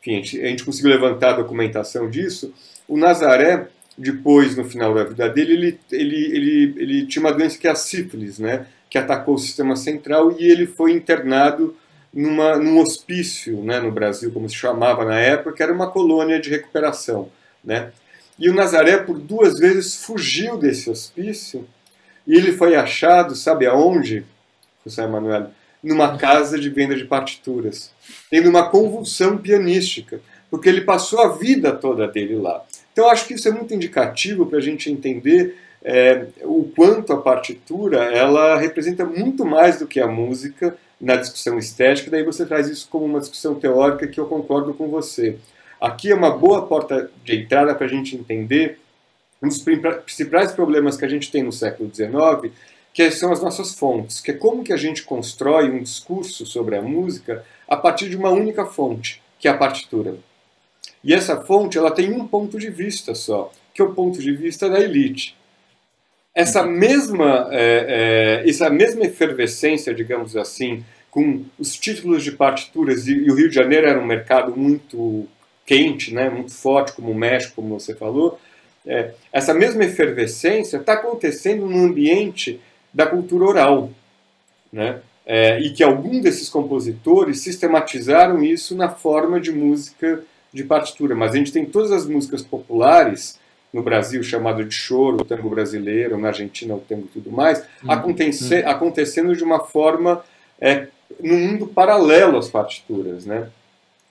enfim, a, gente, a gente conseguiu levantar a documentação disso. O Nazaré, depois, no final da vida dele, ele, ele, ele, ele tinha uma doença que é a sífilis, né? que atacou o sistema central e ele foi internado numa, num hospício né, no Brasil, como se chamava na época, que era uma colônia de recuperação. Né? E o Nazaré, por duas vezes, fugiu desse hospício e ele foi achado, sabe aonde, José Manuel? Numa uhum. casa de venda de partituras, tendo uma convulsão pianística, porque ele passou a vida toda dele lá. Então, acho que isso é muito indicativo para a gente entender é, o quanto a partitura ela representa muito mais do que a música na discussão estética, daí você traz isso como uma discussão teórica que eu concordo com você. Aqui é uma boa porta de entrada para a gente entender um dos principais problemas que a gente tem no século XIX, que são as nossas fontes, que é como que a gente constrói um discurso sobre a música a partir de uma única fonte, que é a partitura. E essa fonte ela tem um ponto de vista só, que é o ponto de vista da elite. Essa mesma, é, é, essa mesma efervescência, digamos assim, com os títulos de partituras, e, e o Rio de Janeiro era um mercado muito quente, né, muito forte, como o México, como você falou, é, essa mesma efervescência está acontecendo no ambiente da cultura oral, né? É, e que algum desses compositores sistematizaram isso na forma de música de partitura. Mas a gente tem todas as músicas populares no Brasil, chamado de choro, o tango brasileiro, na Argentina o tango e tudo mais, uhum, uhum. acontecendo de uma forma é, num mundo paralelo às partituras, né?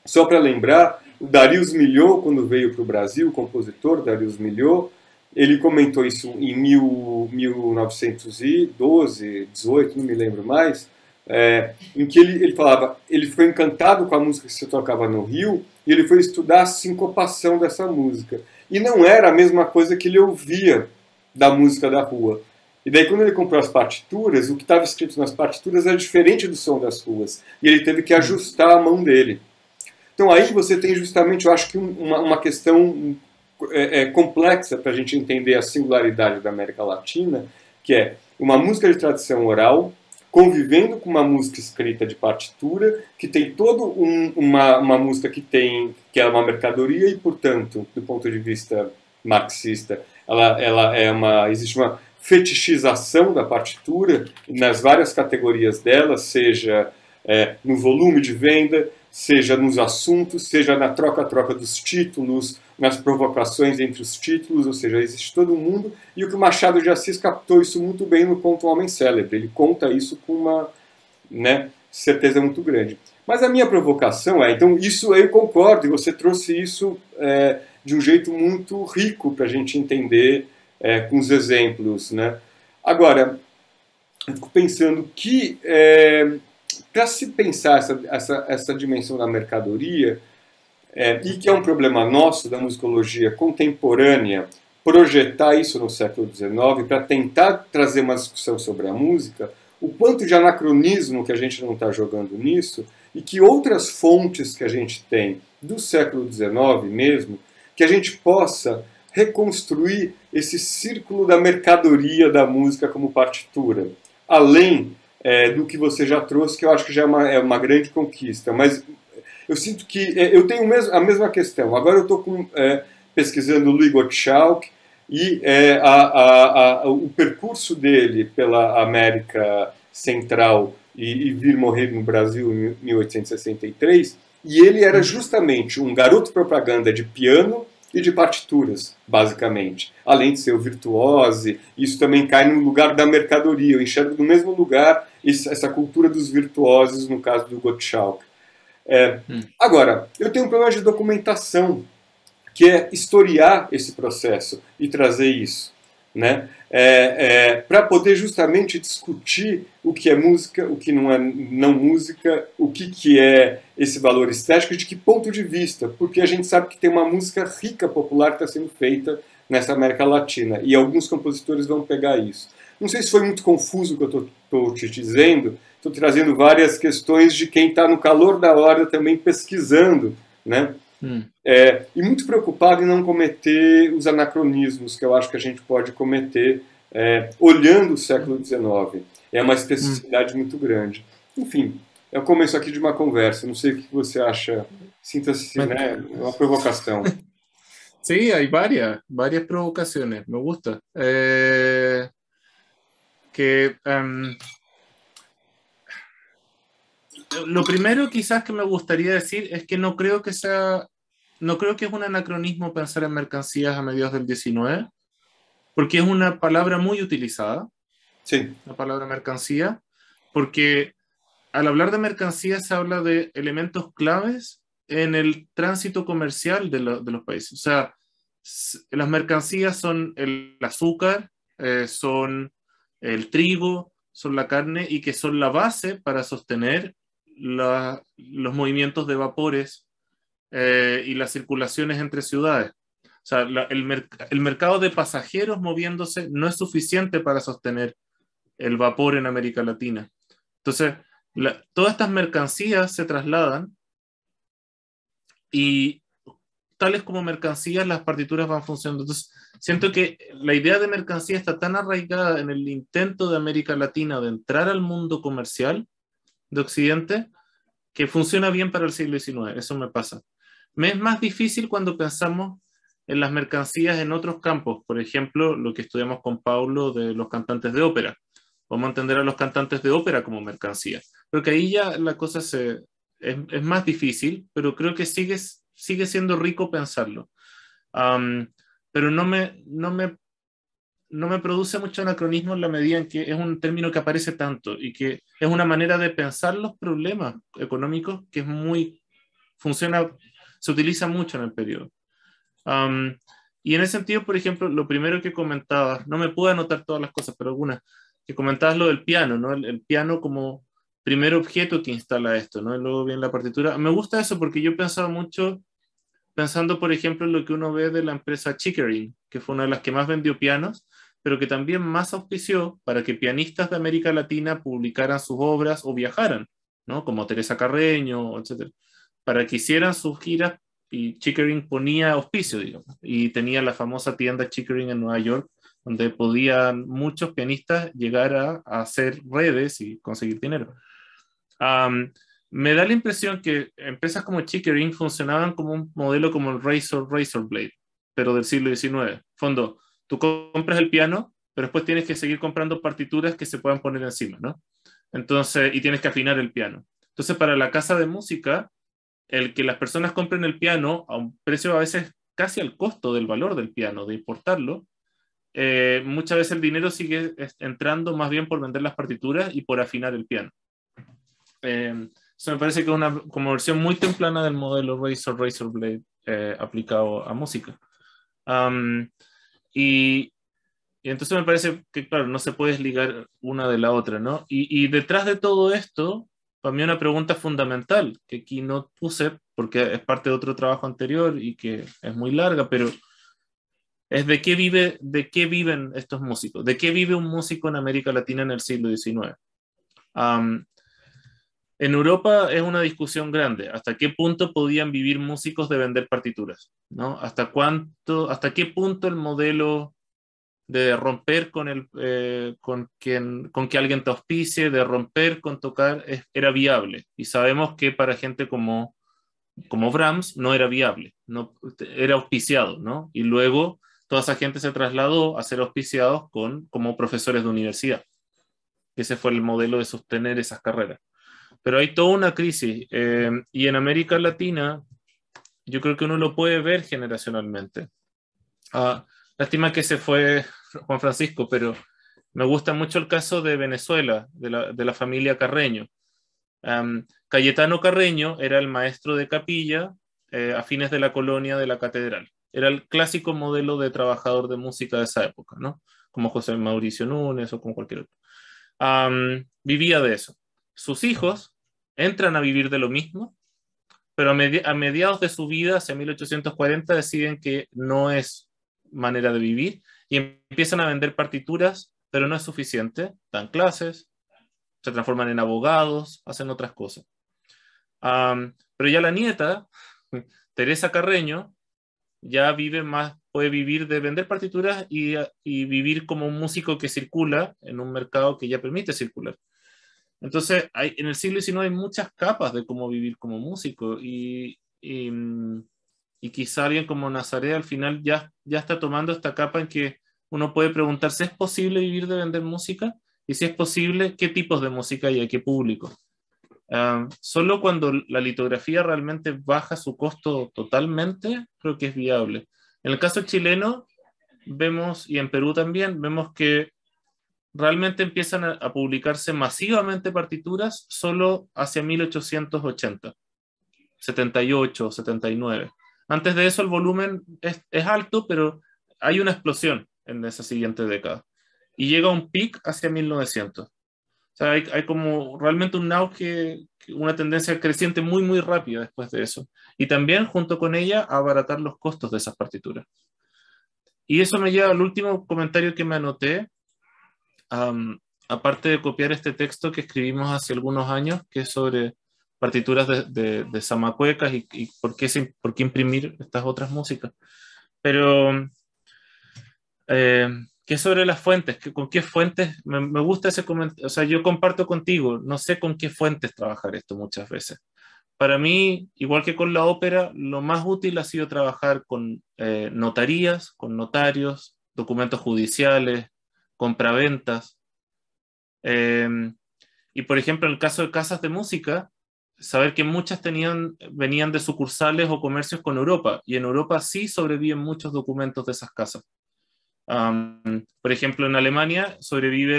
Só para lembrar, Darius Milhaud, quando veio para o Brasil, o compositor Darius Milhaud, ele comentou isso em mil, 1912, 18, não me lembro mais, é, em que ele, ele falava, ele foi encantado com a música que se tocava no Rio e ele foi estudar a sincopação dessa música. E não era a mesma coisa que ele ouvia da música da rua. E daí, quando ele comprou as partituras, o que estava escrito nas partituras era diferente do som das ruas. E ele teve que ajustar a mão dele. Então aí você tem justamente, eu acho que uma, uma questão é, é, complexa para a gente entender a singularidade da América Latina, que é uma música de tradição oral convivendo com uma música escrita de partitura, que tem todo um, uma, uma música que tem que é uma mercadoria e, portanto, do ponto de vista marxista, ela, ela é uma existe uma fetichização da partitura nas várias categorias dela, seja é, no volume de venda, seja nos assuntos, seja na troca-troca dos títulos, nas provocações entre os títulos, ou seja, existe todo mundo, e o que o Machado de Assis captou isso muito bem no conto Homem Célebre, ele conta isso com uma né, certeza muito grande. Mas a minha provocação é, então, isso eu concordo, e você trouxe isso é, de um jeito muito rico para a gente entender é, com os exemplos, né? Agora, eu fico pensando que é, para se pensar essa, essa, essa dimensão da mercadoria, é, e que é um problema nosso da musicologia contemporânea, projetar isso no século XIX para tentar trazer uma discussão sobre a música, o quanto de anacronismo que a gente não está jogando nisso e que outras fontes que a gente tem do século XIX mesmo, que a gente possa reconstruir esse círculo da mercadoria da música como partitura, além é, do que você já trouxe, que eu acho que já é uma, é uma grande conquista. Mas eu sinto que é, eu tenho mesmo, a mesma questão. Agora eu estou é, pesquisando o Louis Gottschalk e é, a, a, a, o percurso dele pela América Central e, e, vir morrer no Brasil em 1863. E ele era justamente um garoto propaganda de piano e de partituras, basicamente. Além de ser o virtuose, isso também cai no lugar da mercadoria. Eu enxergo no mesmo lugar essa cultura dos virtuosos, no caso do Gottschalk. É, hum. Agora, eu tenho um problema de documentação, que é historiar esse processo e trazer isso né? É, é, para poder justamente discutir o que é música, o que não é não música, o que, que é esse valor estético de que ponto de vista, porque a gente sabe que tem uma música rica popular que está sendo feita nessa América Latina e alguns compositores vão pegar isso. Não sei se foi muito confuso o que eu estou te dizendo, estou trazendo várias questões de quem está no calor da hora também pesquisando, né? Hum. É, e muito preocupado em não cometer os anacronismos que eu acho que a gente pode cometer é, olhando o século XIX. É uma especificidade hum. muito grande. Enfim, eu é começo aqui de uma conversa, não sei o que você acha. Sinta-se, né? Uma provocação. Sim, há várias, várias provocações, me gusta. É... Que. Um... Lo primero quizás que me gustaría decir es que no creo que sea no creo que es un anacronismo pensar en mercancías a mediados del 19, porque es una palabra muy utilizada. Sí. La palabra mercancía, porque al hablar de mercancías se habla de elementos claves en el tránsito comercial de, los países. O sea, las mercancías son el azúcar, eh, son el trigo, son la carne y que son la base para sostener los movimientos de vapores eh, y las circulaciones entre ciudades. O sea, el, mercado de pasajeros moviéndose no es suficiente para sostener el vapor en América Latina. Entonces, todas estas mercancías se trasladan y tales como mercancías, las partituras van funcionando. Entonces, siento que la idea de mercancía está tan arraigada en el intento de América Latina de entrar al mundo comercial de Occidente que funciona bien para el siglo XIX. Eso me pasa. Me es más difícil cuando pensamos en las mercancías en otros campos, por ejemplo, lo que estudiamos con Pablo de los cantantes de ópera. Vamos a entender a los cantantes de ópera como mercancía. Porque que ahí ya la cosa es, más difícil, pero creo que sigue, sigue siendo rico pensarlo. pero no me, no, me, no me produce mucho anacronismo en la medida en que es un término que aparece tanto y que es una manera de pensar los problemas económicos que es muy, funciona se utiliza mucho en el periodo. y en ese sentido, por ejemplo, lo primero que comentaba, no me pude anotar todas las cosas, pero algunas, que comentabas lo del piano, ¿no? El, piano como primer objeto que instala esto, ¿no? Luego viene la partitura. Me gusta eso porque yo pensaba mucho, pensando, por ejemplo, en lo que uno ve de la empresa Chickering, que fue una de las que más vendió pianos, pero que también más auspició para que pianistas de América Latina publicaran sus obras o viajaran, ¿no? Como Teresa Carreño, etcétera para que hicieran sus giras y Chickering ponía auspicio, digamos, y tenía la famosa tienda Chickering en Nueva York, donde podían muchos pianistas llegar a, hacer redes y conseguir dinero. me da la impresión que empresas como Chickering funcionaban como un modelo como el Razor, Razor Blade, pero del siglo XIX. Fondo, tú compras el piano, pero después tienes que seguir comprando partituras que se puedan poner encima, ¿no? Entonces, y tienes que afinar el piano. Entonces, para la casa de música, el que las personas compren el piano a un precio a veces casi al costo del valor del piano, de importarlo, eh, muchas veces el dinero sigue entrando más bien por vender las partituras y por afinar el piano. Eh, eso me parece que es una como versión muy templana del modelo Razor Razor Blade eh, aplicado a música. y, entonces me parece que, claro, no se puede desligar una de la otra, ¿no? y detrás de todo esto, para mí una pregunta fundamental, que aquí no puse porque es parte de otro trabajo anterior y que es muy larga, pero es de qué, vive, de qué viven estos músicos, de qué vive un músico en América Latina en el siglo XIX. en Europa es una discusión grande, hasta qué punto podían vivir músicos de vender partituras, ¿no? Hasta cuánto, hasta qué punto el modelo de romper con, el, eh, con, quien, con que alguien te auspicie, de romper con tocar, era viable. Y sabemos que para gente como, como Brahms no era viable, no, era auspiciado, ¿no? Y luego toda esa gente se trasladó a ser auspiciados con, como profesores de universidad. Ese fue el modelo de sostener esas carreras. Pero hay toda una crisis. Eh, y en América Latina, yo creo que uno lo puede ver generacionalmente. Ah, lástima que se fue Juan Francisco, pero me gusta mucho el caso de Venezuela, de la, familia Carreño. Cayetano Carreño era el maestro de capilla eh, a fines de la colonia de la catedral. Era el clásico modelo de trabajador de música de esa época, ¿no? Como José Mauricio Núñez o como cualquier otro. vivía de eso. Sus hijos entran a vivir de lo mismo, pero a, a mediados de su vida, hacia 1840, deciden que no es manera de vivir y empiezan a vender partituras, pero no es suficiente. Dan clases, se transforman en abogados, hacen otras cosas. pero ya la nieta, Teresa Carreño, ya vive más, puede vivir de vender partituras y, vivir como un músico que circula en un mercado que ya permite circular. Entonces, hay, en el siglo XIX hay muchas capas de cómo vivir como músico y, mm, y quizá alguien como Nazaret al final ya, ya está tomando esta capa en que uno puede preguntarse, ¿es posible vivir de vender música? Y si es posible, ¿qué tipos de música y a qué público? solo cuando la litografía realmente baja su costo totalmente, creo que es viable. En el caso chileno, vemos, y en Perú también, vemos que realmente empiezan a publicarse masivamente partituras solo hacia 1880, 78, 79. Antes de eso el volumen es, alto, pero hay una explosión en esa siguiente década. Y llega un peak hacia 1900. O sea, hay, como realmente un auge, una tendencia creciente muy, muy rápida después de eso. Y también, junto con ella, abaratar los costos de esas partituras. Y eso me lleva al último comentario que me anoté, aparte de copiar este texto que escribimos hace algunos años, que es sobre partituras de, de, samacuecas y, por, qué por qué imprimir estas otras músicas. Pero, eh, ¿qué sobre las fuentes? ¿Con qué fuentes? Me, gusta ese comentario, o sea, yo comparto contigo, no sé con qué fuentes trabajar esto muchas veces. Para mí, igual que con la ópera, lo más útil ha sido trabajar con eh, notarías, con notarios, documentos judiciales, compraventas. Eh, y por ejemplo, en el caso de casas de música, saber que muchas tenían, venían de sucursales o comercios con Europa, y en Europa sí sobreviven muchos documentos de esas casas. por ejemplo, en Alemania sobrevive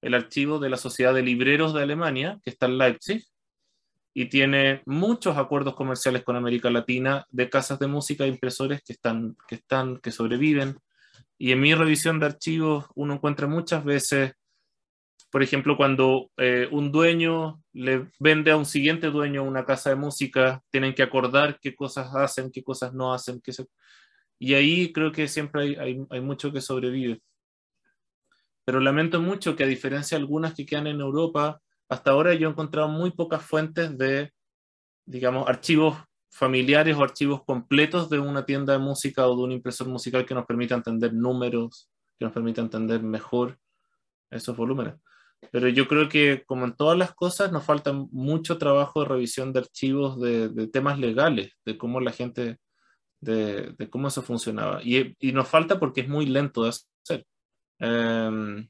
el archivo de la Sociedad de Libreros de Alemania, que está en Leipzig, y tiene muchos acuerdos comerciales con América Latina de casas de música e impresores que están, que están, que sobreviven. Y en mi revisión de archivos uno encuentra muchas veces por ejemplo, cuando eh, un dueño le vende a un siguiente dueño una casa de música, tienen que acordar qué cosas hacen, qué cosas no hacen. se... Y ahí creo que siempre hay, hay, hay, mucho que sobrevive. Pero lamento mucho que a diferencia de algunas que quedan en Europa, hasta ahora yo he encontrado muy pocas fuentes de, digamos, archivos familiares o archivos completos de una tienda de música o de un impresor musical que nos permita entender números, que nos permita entender mejor esos volúmenes. Pero yo creo que, como en todas las cosas, nos falta mucho trabajo de revisión de archivos de, temas legales, de cómo la gente, de, cómo eso funcionaba. Y, y, nos falta porque es muy lento de hacer. Em,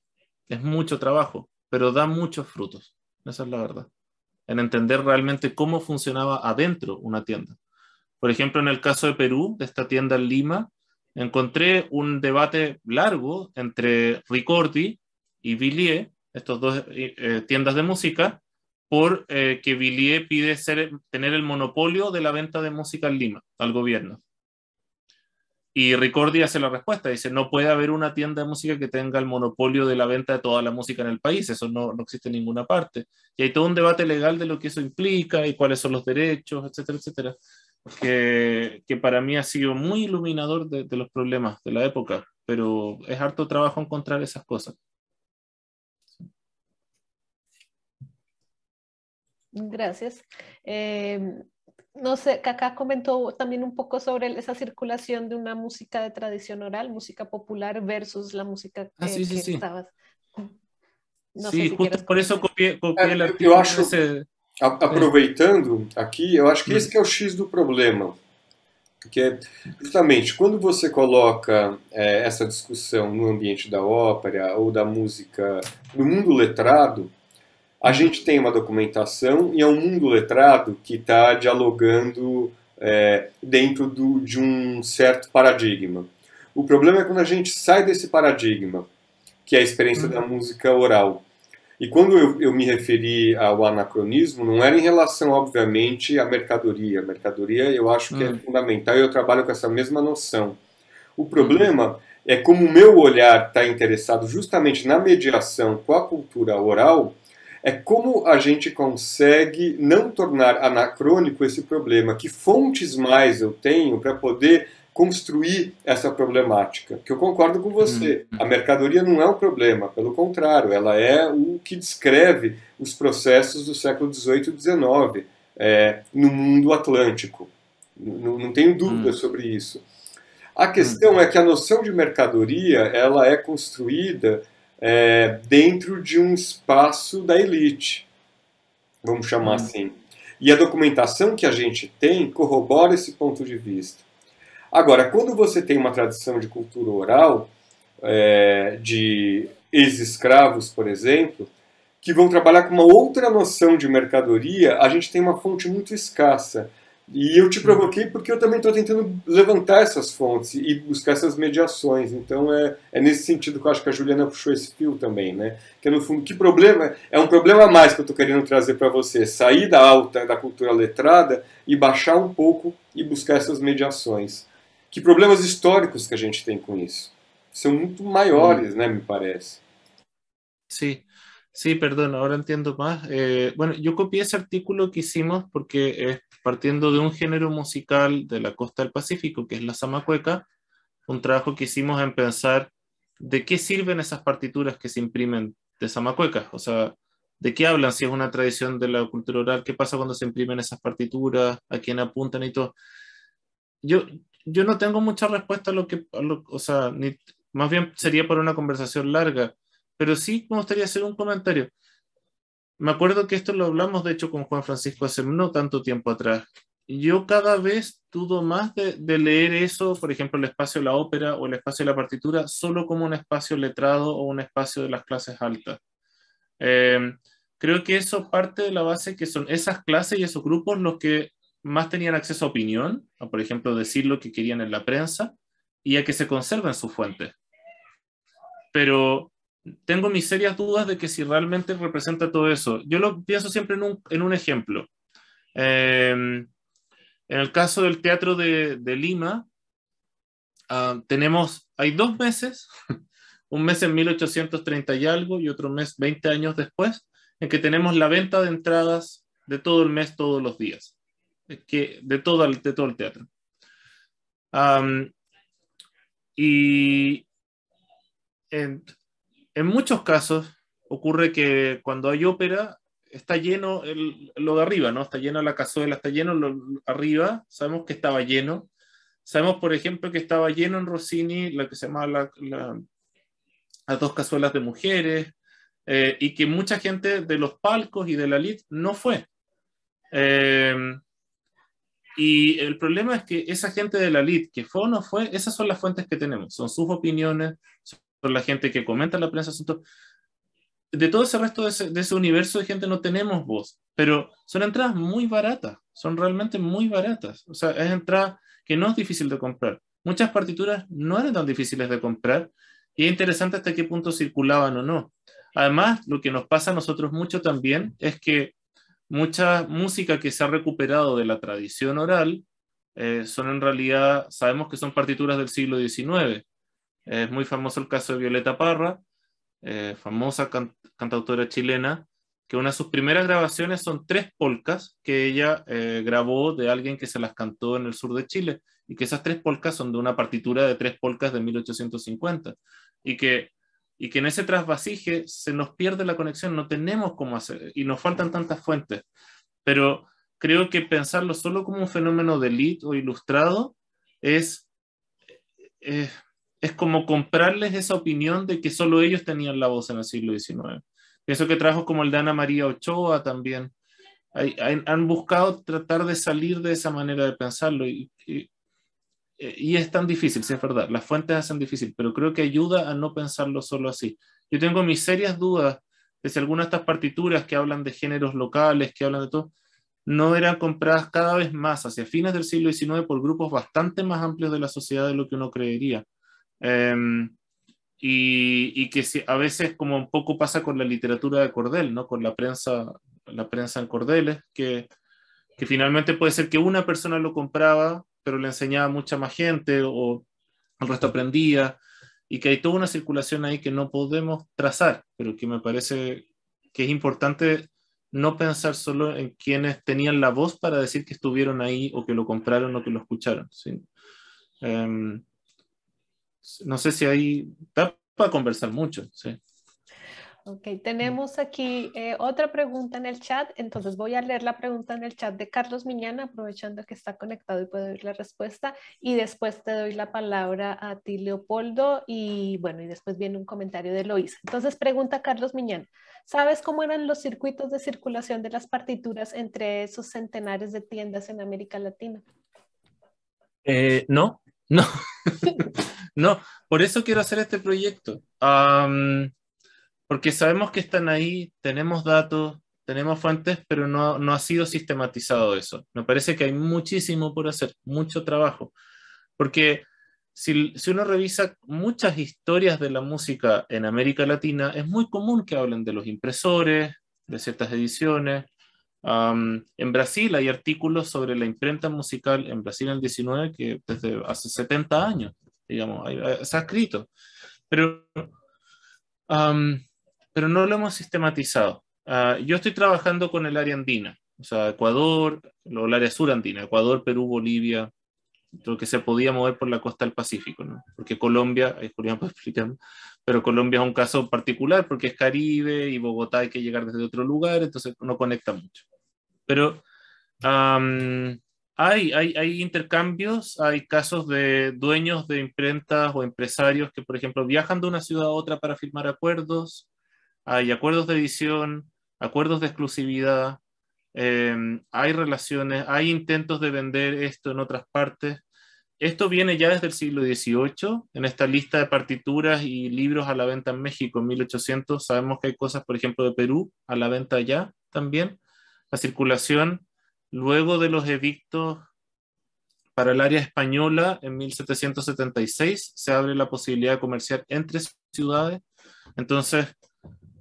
es mucho trabajo, pero da muchos frutos. Esa es la verdad. En entender realmente cómo funcionaba adentro una tienda. Por ejemplo, en el caso de Perú, de esta tienda en Lima, encontré un debate largo entre Ricordi y Villiers estas dos eh, eh, tiendas de música, por eh, que Villiers pide ser, tener el monopolio de la venta de música en Lima al gobierno. Y Ricordi hace la respuesta, dice, no puede haber una tienda de música que tenga el monopolio de la venta de toda la música en el país, eso no, existe en ninguna parte. Y hay todo un debate legal de lo que eso implica y cuáles son los derechos, etcétera, etcétera, que, para mí ha sido muy iluminador de los problemas de la época, pero es harto trabajo encontrar esas cosas. Gracias. Eh, no sé, Kaká comentó también un poco sobre esa circulación de una música de tradición oral, música popular versus la música ah, que, ah, sí, sí, que sí. estabas. Sim, justo por isso copiei, copiei é, ah, Eu acho, aproveitando aqui, eu acho que hum. esse que é o X do problema. Porque, é justamente, quando você coloca é, essa discussão no ambiente da ópera ou da música, do mundo letrado, a gente tem uma documentação e é um mundo letrado que está dialogando é, dentro do, de um certo paradigma. O problema é quando a gente sai desse paradigma, que é a experiência uhum. da música oral. E quando eu, eu, me referi ao anacronismo, não era em relação, obviamente, à mercadoria. A mercadoria eu acho que uhum. é hum. fundamental e eu trabalho com essa mesma noção. O uhum. problema uhum. é como o meu olhar está interessado justamente na mediação com a cultura oral, é como a gente consegue não tornar anacrônico esse problema, que fontes mais eu tenho para poder construir essa problemática. Que eu concordo com você. Hum, hum. A mercadoria não é o um problema, pelo contrário, ela é o que descreve os processos do século XVIII e XIX é, no mundo atlântico. Não, não tenho dúvida hum. sobre isso. A questão é que a noção de mercadoria ela é construída é, dentro de um espaço da elite, vamos chamar hum. assim. E a documentação que a gente tem corrobora esse ponto de vista. Agora, quando você tem uma tradição de cultura oral, é, de ex-escravos, por exemplo, que vão trabalhar com uma outra noção de mercadoria, a gente tem uma fonte muito escassa. E eu te provoquei porque eu também estou tentando levantar essas fontes e buscar essas mediações. Então é, é nesse sentido que eu acho que a Juliana puxou esse fio também, né? Que no fundo, que problema? É um problema a mais que eu estou querendo trazer para você. Sair da alta, da cultura letrada e baixar um pouco e buscar essas mediações. Que problemas históricos que a gente tem com isso? São muito maiores, né, me parece. Sim. Sí, perdón, ahora entiendo más. Eh, bueno, yo copié ese artículo que hicimos porque es partiendo de un género musical de la costa del Pacífico, que es la samacueca un trabajo que hicimos en pensar de qué sirven esas partituras que se imprimen de samacueca o sea, de qué hablan, si es una tradición de la cultura oral, qué pasa cuando se imprimen esas partituras, a quién apuntan y todo. Yo, yo no tengo mucha respuesta a lo que, o sea, más bien sería por una conversación larga, pero sí me gustaría hacer un comentario. Me acuerdo que esto lo hablamos, de hecho, con Juan Francisco hace no tanto tiempo atrás. Yo cada vez dudo más de, leer eso, por ejemplo, el espacio de la ópera o el espacio de la partitura, solo como un espacio letrado o un espacio de las clases altas. Em, creo que eso parte de la base que son esas clases y esos grupos los que más tenían acceso a opinión, a por ejemplo decir lo que querían en la prensa y a que se conserven sus fuentes. Pero tengo mis serias dudas de que si realmente representa todo eso. Yo lo pienso siempre en un, ejemplo. Em, en el caso del Teatro de, Lima, ah, tenemos, hay dos meses, un mes en 1830 y algo y otro mes 20 años después, en que tenemos la venta de entradas de todo el mes, todos los días, eh, que, de, todo el, de todo el teatro. y en, en muchos casos ocurre que cuando hay ópera está lleno lo de arriba, ¿no? Está lleno la cazuela, está lleno lo, arriba, sabemos que estaba lleno. Sabemos, por ejemplo, que estaba lleno en Rossini la que se llama las dos cazuelas de mujeres eh, y que mucha gente de los palcos y de la lid no fue. Eh, y el problema es que esa gente de la LID, que fue o no fue, esas son las fuentes que tenemos, son sus opiniones, la gente que comenta en la prensa, asuntos. De todo ese resto de ese, universo de gente no tenemos voz, pero son entradas muy baratas, son realmente muy baratas. O sea, es entrada que no es difícil de comprar. Muchas partituras no eran tan difíciles de comprar y es interesante hasta qué punto circulaban o no. Además, lo que nos pasa a nosotros mucho también es que mucha música que se ha recuperado de la tradición oral eh, son en realidad, sabemos que son partituras del siglo XIX es muy famoso el caso de Violeta Parra, eh, famosa cantautora chilena, que una de sus primeras grabaciones son tres polcas que ella eh, grabó de alguien que se las cantó en el sur de Chile, y que esas tres polcas son de una partitura de tres polcas de 1850, y que, y que en ese trasvasije se nos pierde la conexión, no tenemos cómo hacer, y nos faltan tantas fuentes, pero creo que pensarlo solo como un fenómeno de elite o ilustrado es... Eh, es como comprarles esa opinión de que solo ellos tenían la voz en el siglo XIX. Pienso que trabajos como el de Ana María Ochoa también han buscado tratar de salir de esa manera de pensarlo y, es tan difícil, sí es verdad, las fuentes hacen difícil, pero creo que ayuda a no pensarlo solo así. Yo tengo mis serias dudas de si algunas de estas partituras que hablan de géneros locales, que hablan de todo, no eran compradas cada vez más hacia fines del siglo XIX por grupos bastante más amplios de la sociedad de lo que uno creería. Em, y, que a veces como un poco pasa con la literatura de Cordel, ¿no? Con la prensa, la prensa en Cordeles, que, que finalmente puede ser que una persona lo compraba, pero le enseñaba a mucha más gente o el resto aprendía y que hay toda una circulación ahí que no podemos trazar, pero que me parece que es importante no pensar solo en quienes tenían la voz para decir que estuvieron ahí o que lo compraron o que lo escucharon. ¿sí? Em, no sé si hay, para conversar mucho, sí. Ok, tenemos aquí eh, otra pregunta en el chat, entonces voy a leer la pregunta en el chat de Carlos Miñana, aprovechando que está conectado y puedo oír la respuesta, y después te doy la palabra a ti, Leopoldo, y bueno, y después viene un comentario de Lois. Entonces pregunta Carlos Miñana, ¿sabes cómo eran los circuitos de circulación de las partituras entre esos centenares de tiendas en América Latina? Eh, no, no, no, por eso quiero hacer este proyecto. porque sabemos que están ahí, tenemos datos, tenemos fuentes, pero no, no, ha sido sistematizado eso. Me parece que hay muchísimo por hacer, mucho trabajo. Porque si, si uno revisa muchas historias de la música en América Latina, es muy común que hablen de los impresores, de ciertas ediciones, en Brasil hay artículos sobre la imprenta musical en Brasil en el 19, que desde hace 70 años, digamos, eh, se ha escrito, pero, pero no lo hemos sistematizado. Ah, yo estoy trabajando con el área andina, o sea, Ecuador, o el área sur andina, Ecuador, Perú, Bolivia, lo que se podía mover por la costa del Pacífico, ¿no? porque Colombia, ahí Julián puede pero Colombia es un caso particular porque es Caribe y Bogotá hay que llegar desde otro lugar, entonces no conecta mucho. Pero hay, hay, hay, intercambios, hay casos de dueños de imprentas o empresarios que, por ejemplo, viajan de una ciudad a otra para firmar acuerdos, hay acuerdos de edición, acuerdos de exclusividad, em, hay relaciones, hay intentos de vender esto en otras partes. Esto viene ya desde el siglo XVIII, en esta lista de partituras y libros a la venta en México en 1800. Sabemos que hay cosas, por ejemplo, de Perú a la venta allá también. La circulación luego de los edictos para el área española en 1776 se abre la posibilidad de comerciar entre ciudades. Entonces,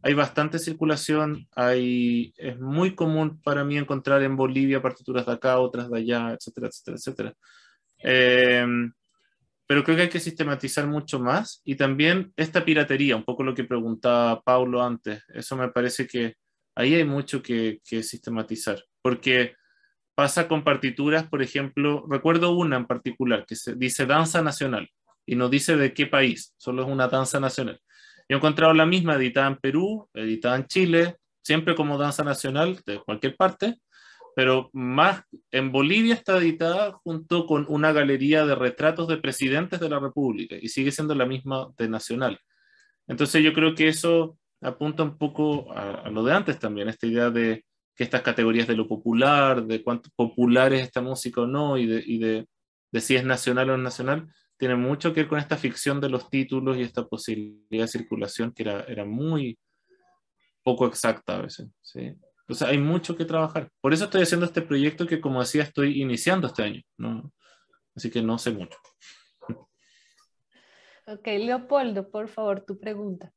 hay bastante circulación, hay, es muy común para mí encontrar en Bolivia partituras de acá, otras de allá, etcétera, etcétera, etcétera. Eh, pero creo que hay que sistematizar mucho más y también esta piratería, un poco lo que preguntaba Paulo antes, eso me parece que ahí hay mucho que, sistematizar, porque pasa con partituras, por ejemplo, recuerdo una en particular que se dice danza nacional y no dice de qué país, solo es una danza nacional. he encontrado la misma editada en Perú, editada en Chile, siempre como danza nacional de cualquier parte, pero más en Bolivia está editada junto con una galería de retratos de presidentes de la República y sigue siendo la misma de Nacional. Entonces yo creo que eso apunta un poco a, lo de antes también, esta idea de que estas categorías de lo popular, de cuánto popular es esta música o no y de, y de, si es nacional o no nacional, tiene mucho que ver con esta ficción de los títulos y esta posibilidad de circulación que era, era muy poco exacta a veces. ¿sí? O sea, hay mucho que trabajar. Por eso estoy haciendo este proyecto que, como decía, estoy iniciando este año. ¿no? Así que no sé mucho. Ok, Leopoldo, por favor, tu pregunta.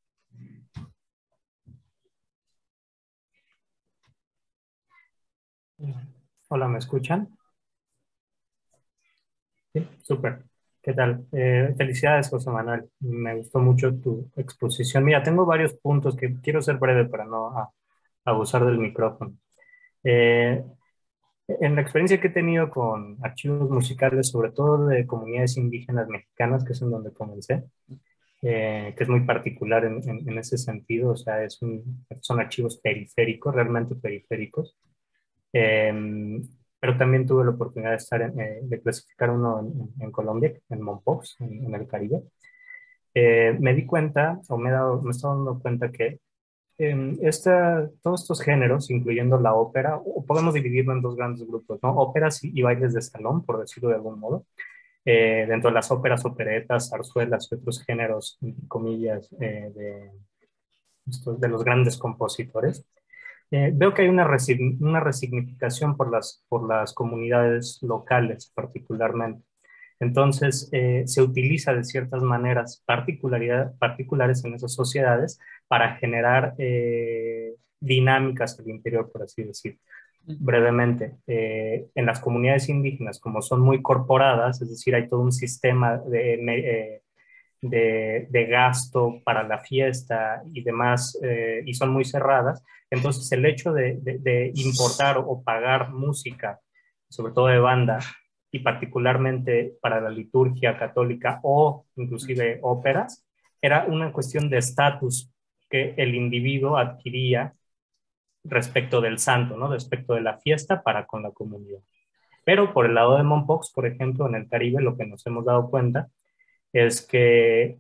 Hola, ¿me escuchan? Sí, súper. ¿Qué tal? Eh, felicidades, José Manuel. Me gustó mucho tu exposición. Mira, tengo varios puntos que quiero ser breve para no ah, abusar del micrófono. Eh, en la experiencia que he tenido con archivos musicales, sobre todo de comunidades indígenas mexicanas, que es en donde comencé, eh, que es muy particular en, ese sentido, o sea, es un, son archivos periféricos, realmente periféricos. Em, pero también tuve la oportunidad de, estar eh, de clasificar uno en, Colombia, en Mompox, en, el Caribe. me di cuenta, o me he, dado, me he estado dando cuenta que esta, todos estos géneros, incluyendo la ópera, o podemos dividirlo en dos grandes grupos, ¿no? Óperas y, bailes de salón, por decirlo de algún modo. Eh, dentro de las óperas, operetas, zarzuelas y otros géneros, comillas, eh, de, de, los grandes compositores. Eh, veo que hay una, una resignificación por las, por las comunidades locales particularmente. Entonces, eh, se utiliza de ciertas maneras particulares en esas sociedades para generar eh, dinámicas del interior, por así decir. Brevemente, eh, en las comunidades indígenas, como son muy corporadas, es decir, hay todo un sistema de, gasto para la fiesta y demás, y son muy cerradas, entonces el hecho de, de importar o pagar música sobre todo de banda, y particularmente para la liturgia católica o inclusive óperas, era una cuestión de estatus que el individuo adquiría respecto del santo, ¿no? respecto de la fiesta para con la comunidad. Pero por el lado de Mompox, por ejemplo, en el Caribe, lo que nos hemos dado cuenta es que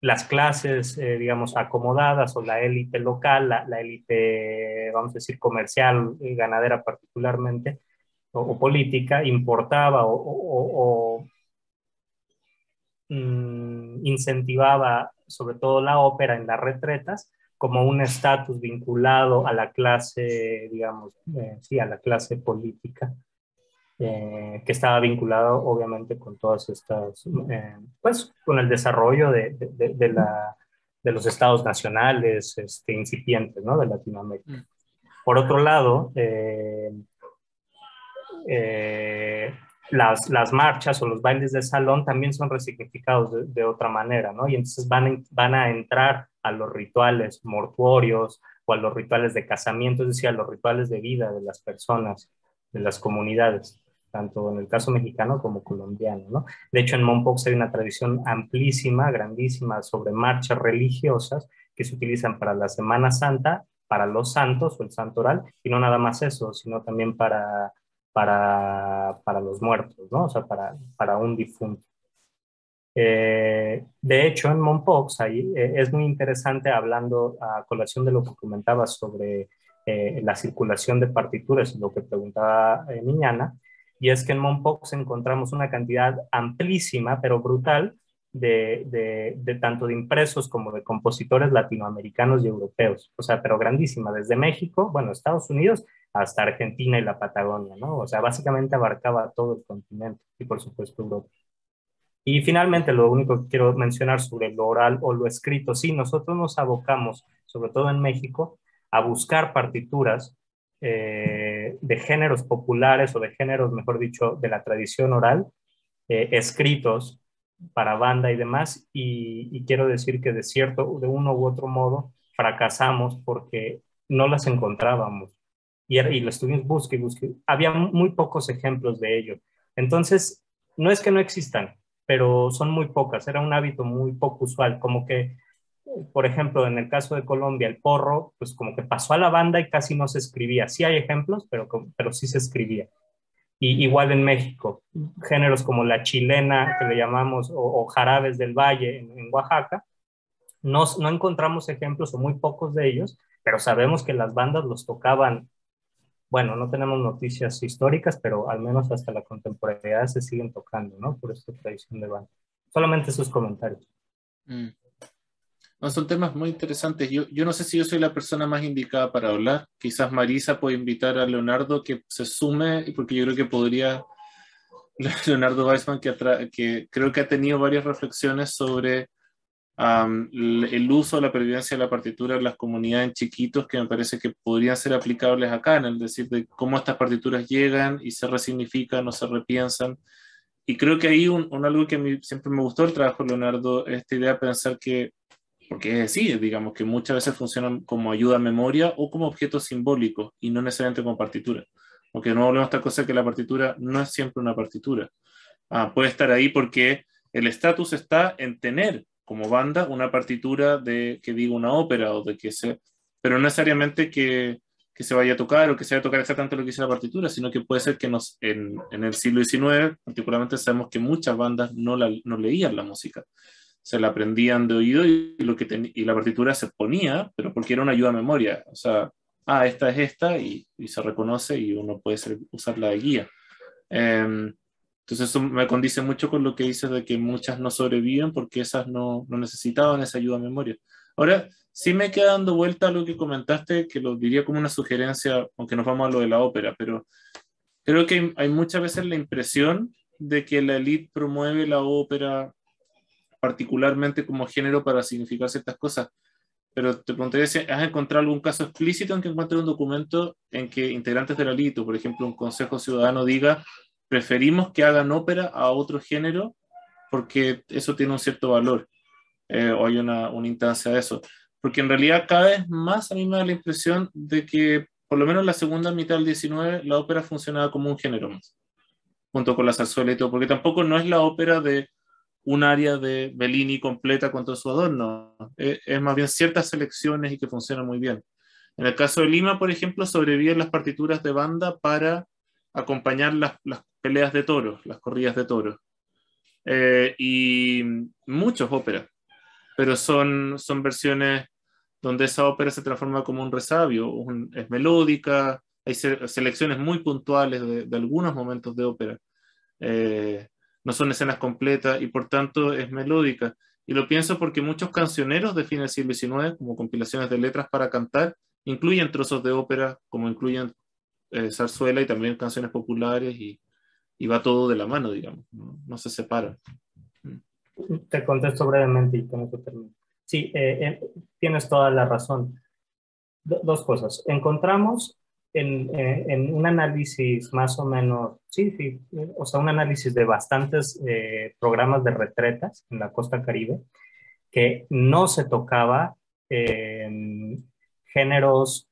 las clases, eh, digamos, acomodadas o la élite local, la, la élite, vamos a decir, comercial, y eh, ganadera particularmente, o, política importaba o, mm, incentivaba sobre todo la ópera en las retretas como un estatus vinculado a la clase, digamos, eh, sí, a la clase política, eh, que estaba vinculado obviamente con todas estas, eh, pues con el desarrollo de, la, de los estados nacionales este, incipientes, ¿no? De Latinoamérica. Mm. Por otro lado, eh, las, las, marchas o los bailes de salón también son resignificados de, otra manera, ¿no? Y entonces van, van a entrar a los rituales mortuorios o a los rituales de casamiento, es decir, a los rituales de vida de las personas, de las comunidades, tanto en el caso mexicano como colombiano, ¿no? De hecho, en Mompox hay una tradición amplísima, grandísima, sobre marchas religiosas que se utilizan para la Semana Santa, para los santos o el santo oral, y no nada más eso, sino también para para, los muertos, ¿no? O sea, para, para un difunto. Eh, de hecho, en Monpox ahí, eh, es muy interesante hablando a colación de lo que comentaba sobre eh, la circulación de partituras, lo que preguntaba Miñana, y es que en Monpox encontramos una cantidad amplísima, pero brutal, de, tanto de impresos como de compositores latinoamericanos y europeos, o sea, pero grandísima, desde México, bueno, Estados Unidos hasta Argentina y la Patagonia, ¿no? O sea, básicamente abarcaba todo el continente y por supuesto Europa. Y finalmente, lo único que quiero mencionar sobre lo oral o lo escrito, sí, nosotros nos abocamos, sobre todo en México, a buscar partituras eh, de géneros populares o de géneros, mejor dicho, de la tradición oral, eh, escritos para banda y demás. Y, y quiero decir que de cierto, de uno u otro modo, fracasamos porque no las encontrábamos y, lo estuvimos buscando y Había muy pocos ejemplos de ello. Entonces, no es que no existan, pero son muy pocas. Era un hábito muy poco usual, como que, por ejemplo, en el caso de Colombia, el porro, pues como que pasó a la banda y casi no se escribía. Sí hay ejemplos, pero, pero sí se escribía. Y igual en México, géneros como la chilena, que le llamamos, o, jarabes del valle en, en Oaxaca, no, no encontramos ejemplos o muy pocos de ellos, pero sabemos que las bandas los tocaban bueno, no tenemos noticias históricas, pero al menos hasta la contemporaneidad se siguen tocando, ¿no? Por esta tradición de banda. Solamente sus comentarios. Mm. son temas muy interesantes. Yo, yo no sé si yo soy la persona más indicada para hablar. Quizás Marisa puede invitar a Leonardo que se sume, porque yo creo que podría Leonardo Weissman, que, que, creo que ha tenido varias reflexiones sobre el uso, de la pervivencia de la partitura en las comunidades en chiquitos que me parece que podrían ser aplicables acá, en el decir de cómo estas partituras llegan y se resignifican o se repiensan. Y creo que ahí un, algo que siempre me gustó el trabajo, de Leonardo, esta idea de pensar que, porque es así, digamos que muchas veces funcionan como ayuda a memoria o como objeto simbólico y no necesariamente como partitura. Porque no volvemos a esta cosa que la partitura no es siempre una partitura. Ah, puede estar ahí porque el estatus está en tener como banda una partitura de que diga una ópera o de que se, pero no necesariamente que, se vaya a tocar o que se vaya a tocar exactamente lo que dice la partitura, sino que puede ser que nos, en, en el siglo XIX, particularmente sabemos que muchas bandas no, la, no leían la música, se la aprendían de oído y, lo que y la partitura se ponía, pero porque era una ayuda a memoria, o sea, ah, esta es esta y, y se reconoce y uno puede usarla de guía. Em, entonces eso me condice mucho con lo que dices de que muchas no sobreviven porque esas no, no necesitaban esa ayuda a memoria. Ahora, sí me queda dando vuelta a lo que comentaste, que lo diría como una sugerencia, aunque nos vamos a lo de la ópera, pero creo que hay, muchas veces la impresión de que la élite promueve la ópera particularmente como género para significar ciertas cosas. Pero te preguntaría si has encontrado algún caso explícito en que encuentres un documento en que integrantes de la élite, por ejemplo, un consejo ciudadano diga preferimos que hagan ópera a otro género porque eso tiene un cierto valor eh, o hay una, instancia de eso. Porque en realidad cada vez más a mí me da la impresión de que por lo menos la segunda mitad del 19 la ópera funcionaba como un género más, junto con la zarzuela y todo, porque tampoco no es la ópera de un área de Bellini completa con todo su adorno, es, eh, es más bien ciertas selecciones y que funcionan muy bien. En el caso de Lima, por ejemplo, sobreviven las partituras de banda para acompañar las, peleas de toros, las corridas de toros. Eh, y muchos óperas, pero son, son versiones donde esa ópera se transforma como un resabio, es melódica, hay selecciones muy puntuales de, algunos momentos de ópera, eh, no son escenas completas y por tanto es melódica. Y lo pienso porque muchos cancioneros de fin del siglo XIX, como compilaciones de letras para cantar, incluyen trozos de ópera, como incluyen eh, zarzuela y también canciones populares y, y, va todo de la mano, digamos, no, se separa. Mm. Te contesto brevemente y con eso termino. Sí, eh, eh, tienes toda la razón. dos cosas. Encontramos en, en, un análisis más o menos, sí, sí, o sea, un análisis de bastantes programas de retretas en la costa caribe, que no se tocaba géneros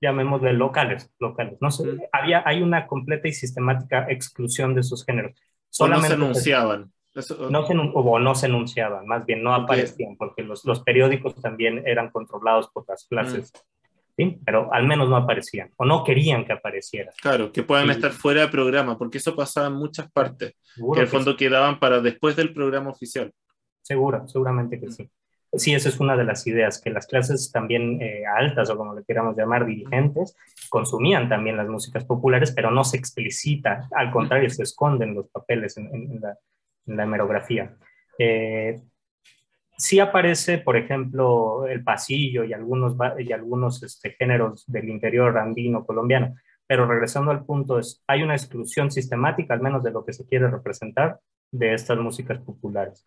llamémosle locales, locales. No había, hay una completa y sistemática exclusión de esos géneros. Solamente no se anunciaban. no se, o no se enunciaban, más bien no aparecían, porque los, los, periódicos también eran controlados por las clases, ¿sí? pero al menos no aparecían, o no querían que aparecieran. Claro, que puedan estar fuera de programa, porque eso pasaba en muchas partes, que el fondo quedaban para después del programa oficial. Seguro, seguramente que sí sí, esa es una de las ideas, que las clases también eh, altas o como le queramos llamar, dirigentes, consumían también las músicas populares, pero no se explicita, al contrario, se esconden los papeles en, la, hemerografía. Eh, sí aparece, por ejemplo, el pasillo y algunos, y algunos este, géneros del interior andino colombiano, pero regresando al punto, hay una exclusión sistemática, al menos de lo que se quiere representar, de estas músicas populares.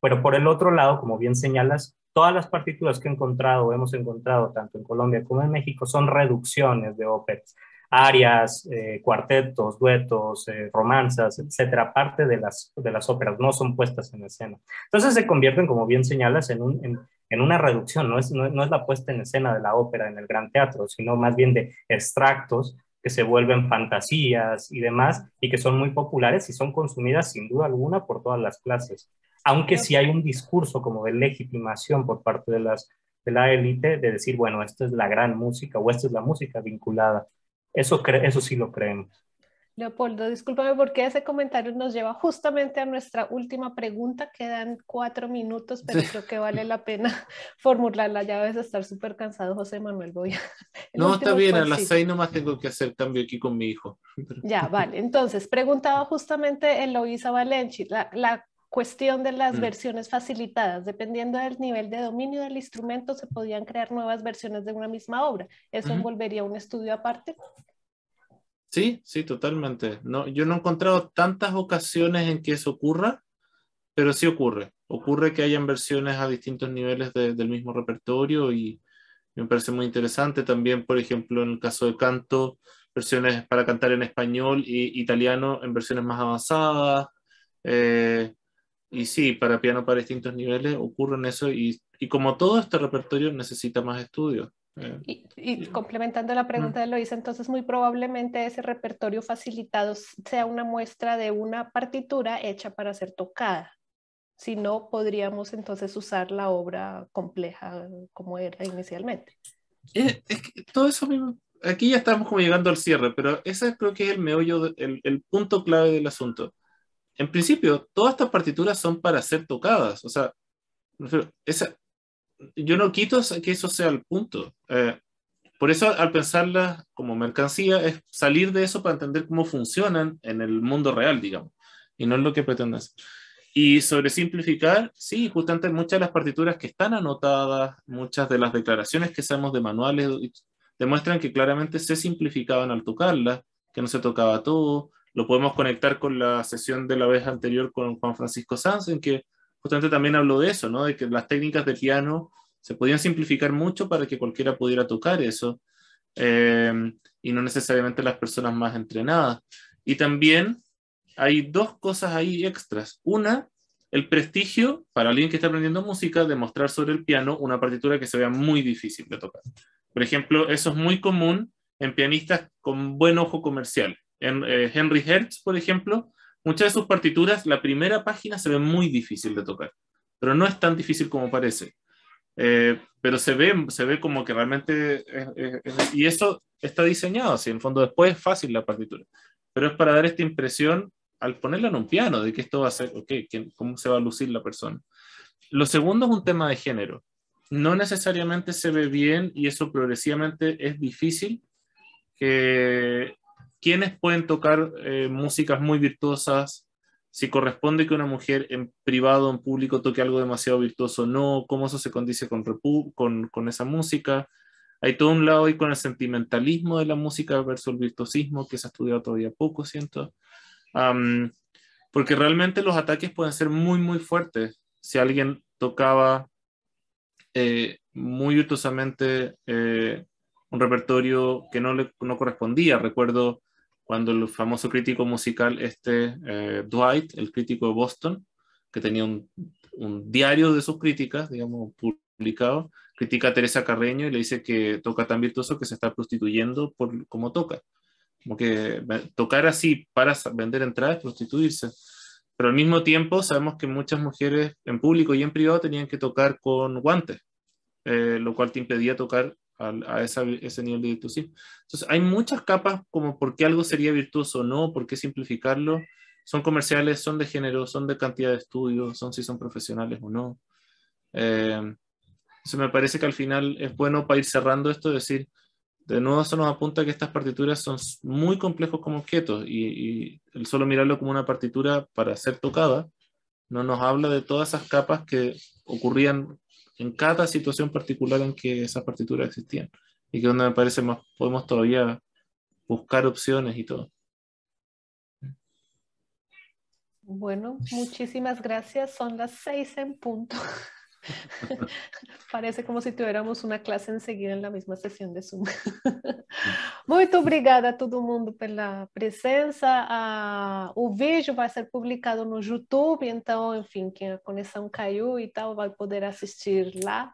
Pero por el otro lado, como bien señalas, todas las partículas que he encontrado, hemos encontrado tanto en Colombia como en México, son reducciones de óperas. arias, eh, cuartetos, duetos, eh, romanzas, etcétera, parte de las, de las óperas, no son puestas en escena. Entonces se convierten, como bien señalas, en, una reducción, no es, no es la puesta en escena de la ópera en el gran teatro, sino más bien de extractos que se vuelven fantasías y demás, y que son muy populares y son consumidas sin duda alguna por todas las clases aunque sí hay un discurso como de legitimación por parte de, las, de la élite de decir, bueno, esta es la gran música o esta es la música vinculada. Eso, eso sí lo creemos. Leopoldo, discúlpame porque ese comentario nos lleva justamente a nuestra última pregunta. Quedan cuatro minutos, pero creo que vale la pena formularla. Ya debes estar súper cansado, José Manuel voy. no, está bien, a las seis nomás tengo que hacer cambio aquí con mi hijo. Ya, vale. Entonces, preguntaba justamente Eloisa Valenci, la, la Cuestión de las mm. versiones facilitadas. Dependiendo del nivel de dominio del instrumento, se podían crear nuevas versiones de una misma obra. ¿Eso envolvería un estudio aparte? Sí, sí, totalmente. No, yo no he encontrado tantas ocasiones en que eso ocurra, pero sí ocurre. Ocurre que hayan versiones a distintos niveles del mismo repertorio y me parece muy interesante. También, por ejemplo, en el caso de canto, versiones para cantar en español e italiano en versiones más avanzadas. Eh, y sí, para piano para distintos niveles ocurren eso y, y como todo este repertorio necesita más estudios. Eh. Y, complementando la pregunta de Loisa, entonces muy probablemente ese repertorio facilitado sea una muestra de una partitura hecha para ser tocada. Si no, podríamos entonces usar la obra compleja como era inicialmente. Eh, es, todo eso mismo, aquí ya estamos como llegando al cierre, pero ese creo que es el meollo, el, el punto clave del asunto en principio, todas estas partituras son para ser tocadas. O sea, yo no quito que eso sea el punto. Eh, por eso, al pensarlas como mercancía, es salir de eso para entender cómo funcionan en el mundo real, digamos. Y no es lo que pretendes. Y sobre simplificar, sí, justamente muchas de las partituras que están anotadas, muchas de las declaraciones que sabemos de manuales, demuestran que claramente se simplificaban al tocarlas, que no se tocaba todo, lo podemos conectar con la sesión de la vez anterior con Juan Francisco Sanz, en que justamente también habló de eso, ¿no? de que las técnicas de piano se podían simplificar mucho para que cualquiera pudiera tocar eso, eh, y no necesariamente las personas más entrenadas. Y también hay dos cosas ahí extras. Una, el prestigio para alguien que está aprendiendo música de mostrar sobre el piano una partitura que se vea muy difícil de tocar. Por ejemplo, eso es muy común en pianistas con buen ojo comercial, en, eh, Henry Hertz, por ejemplo, muchas de sus partituras, la primera página se ve muy difícil de tocar, pero no es tan difícil como parece. Eh, pero se ve, se ve como que realmente, y eso está diseñado así, en fondo después es fácil la partitura, pero es para dar esta impresión al ponerla en un piano, de que esto va a ser, ok, ¿cómo se va a lucir la persona? Lo segundo es un tema de género. No necesariamente se ve bien y eso progresivamente es difícil que quienes pueden tocar eh, músicas muy virtuosas, si corresponde que una mujer en privado o en público toque algo demasiado virtuoso o no, cómo eso se condice con, esa música. Hay todo un lado ahí con el sentimentalismo de la música versus el virtuosismo, que se ha estudiado todavía poco, siento. porque realmente los ataques pueden ser muy, muy fuertes. Si alguien tocaba eh, muy virtuosamente eh, un repertorio que no le no correspondía, recuerdo cuando el famoso crítico musical, este eh, Dwight, el crítico de Boston, que tenía un, diario de sus críticas, digamos, publicado, critica a Teresa Carreño y le dice que toca tan virtuoso que se está prostituyendo por cómo toca. Como que tocar así para vender entradas es prostituirse. Pero al mismo tiempo sabemos que muchas mujeres en público y en privado tenían que tocar con guantes, eh, lo cual te impedía tocar a, esa, ese nivel de virtuosismo. Entonces, hay muchas capas como por qué algo sería virtuoso o no, por qué simplificarlo. Son comerciales, son de género, son de cantidad de estudios, son si son profesionales o no. Eh, me parece que al final es bueno para ir cerrando esto, decir, de nuevo eso nos apunta que estas partituras son muy complejos como objetos y, y el solo mirarlo como una partitura para ser tocada no nos habla de todas esas capas que ocurrían en cada situación particular en que esas partituras existían. Y que donde me parece más podemos todavía buscar opciones y todo. Bueno, muchísimas gracias. Son las seis en punto. Parece como si tuviéramos una clase enseguida en la misma sesión de Zoom. muy obrigada a todo mundo pela presença. Uh, o vídeo a ser publicado en YouTube, então, enfim, quem a conexão caiu e tal a poder assistir lá.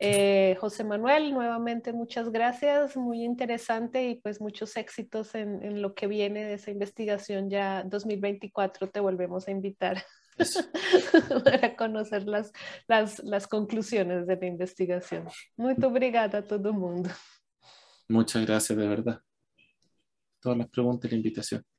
Eh, José Manuel, nuevamente muchas gracias, muy interesante y pues muchos éxitos en, en lo que viene de esa investigación ya 2024, te volvemos a invitar. para conocer las, las, conclusiones de la investigación. Muy obrigada a todo el mundo. Muchas gracias, de verdad. Todas las preguntas y la invitación.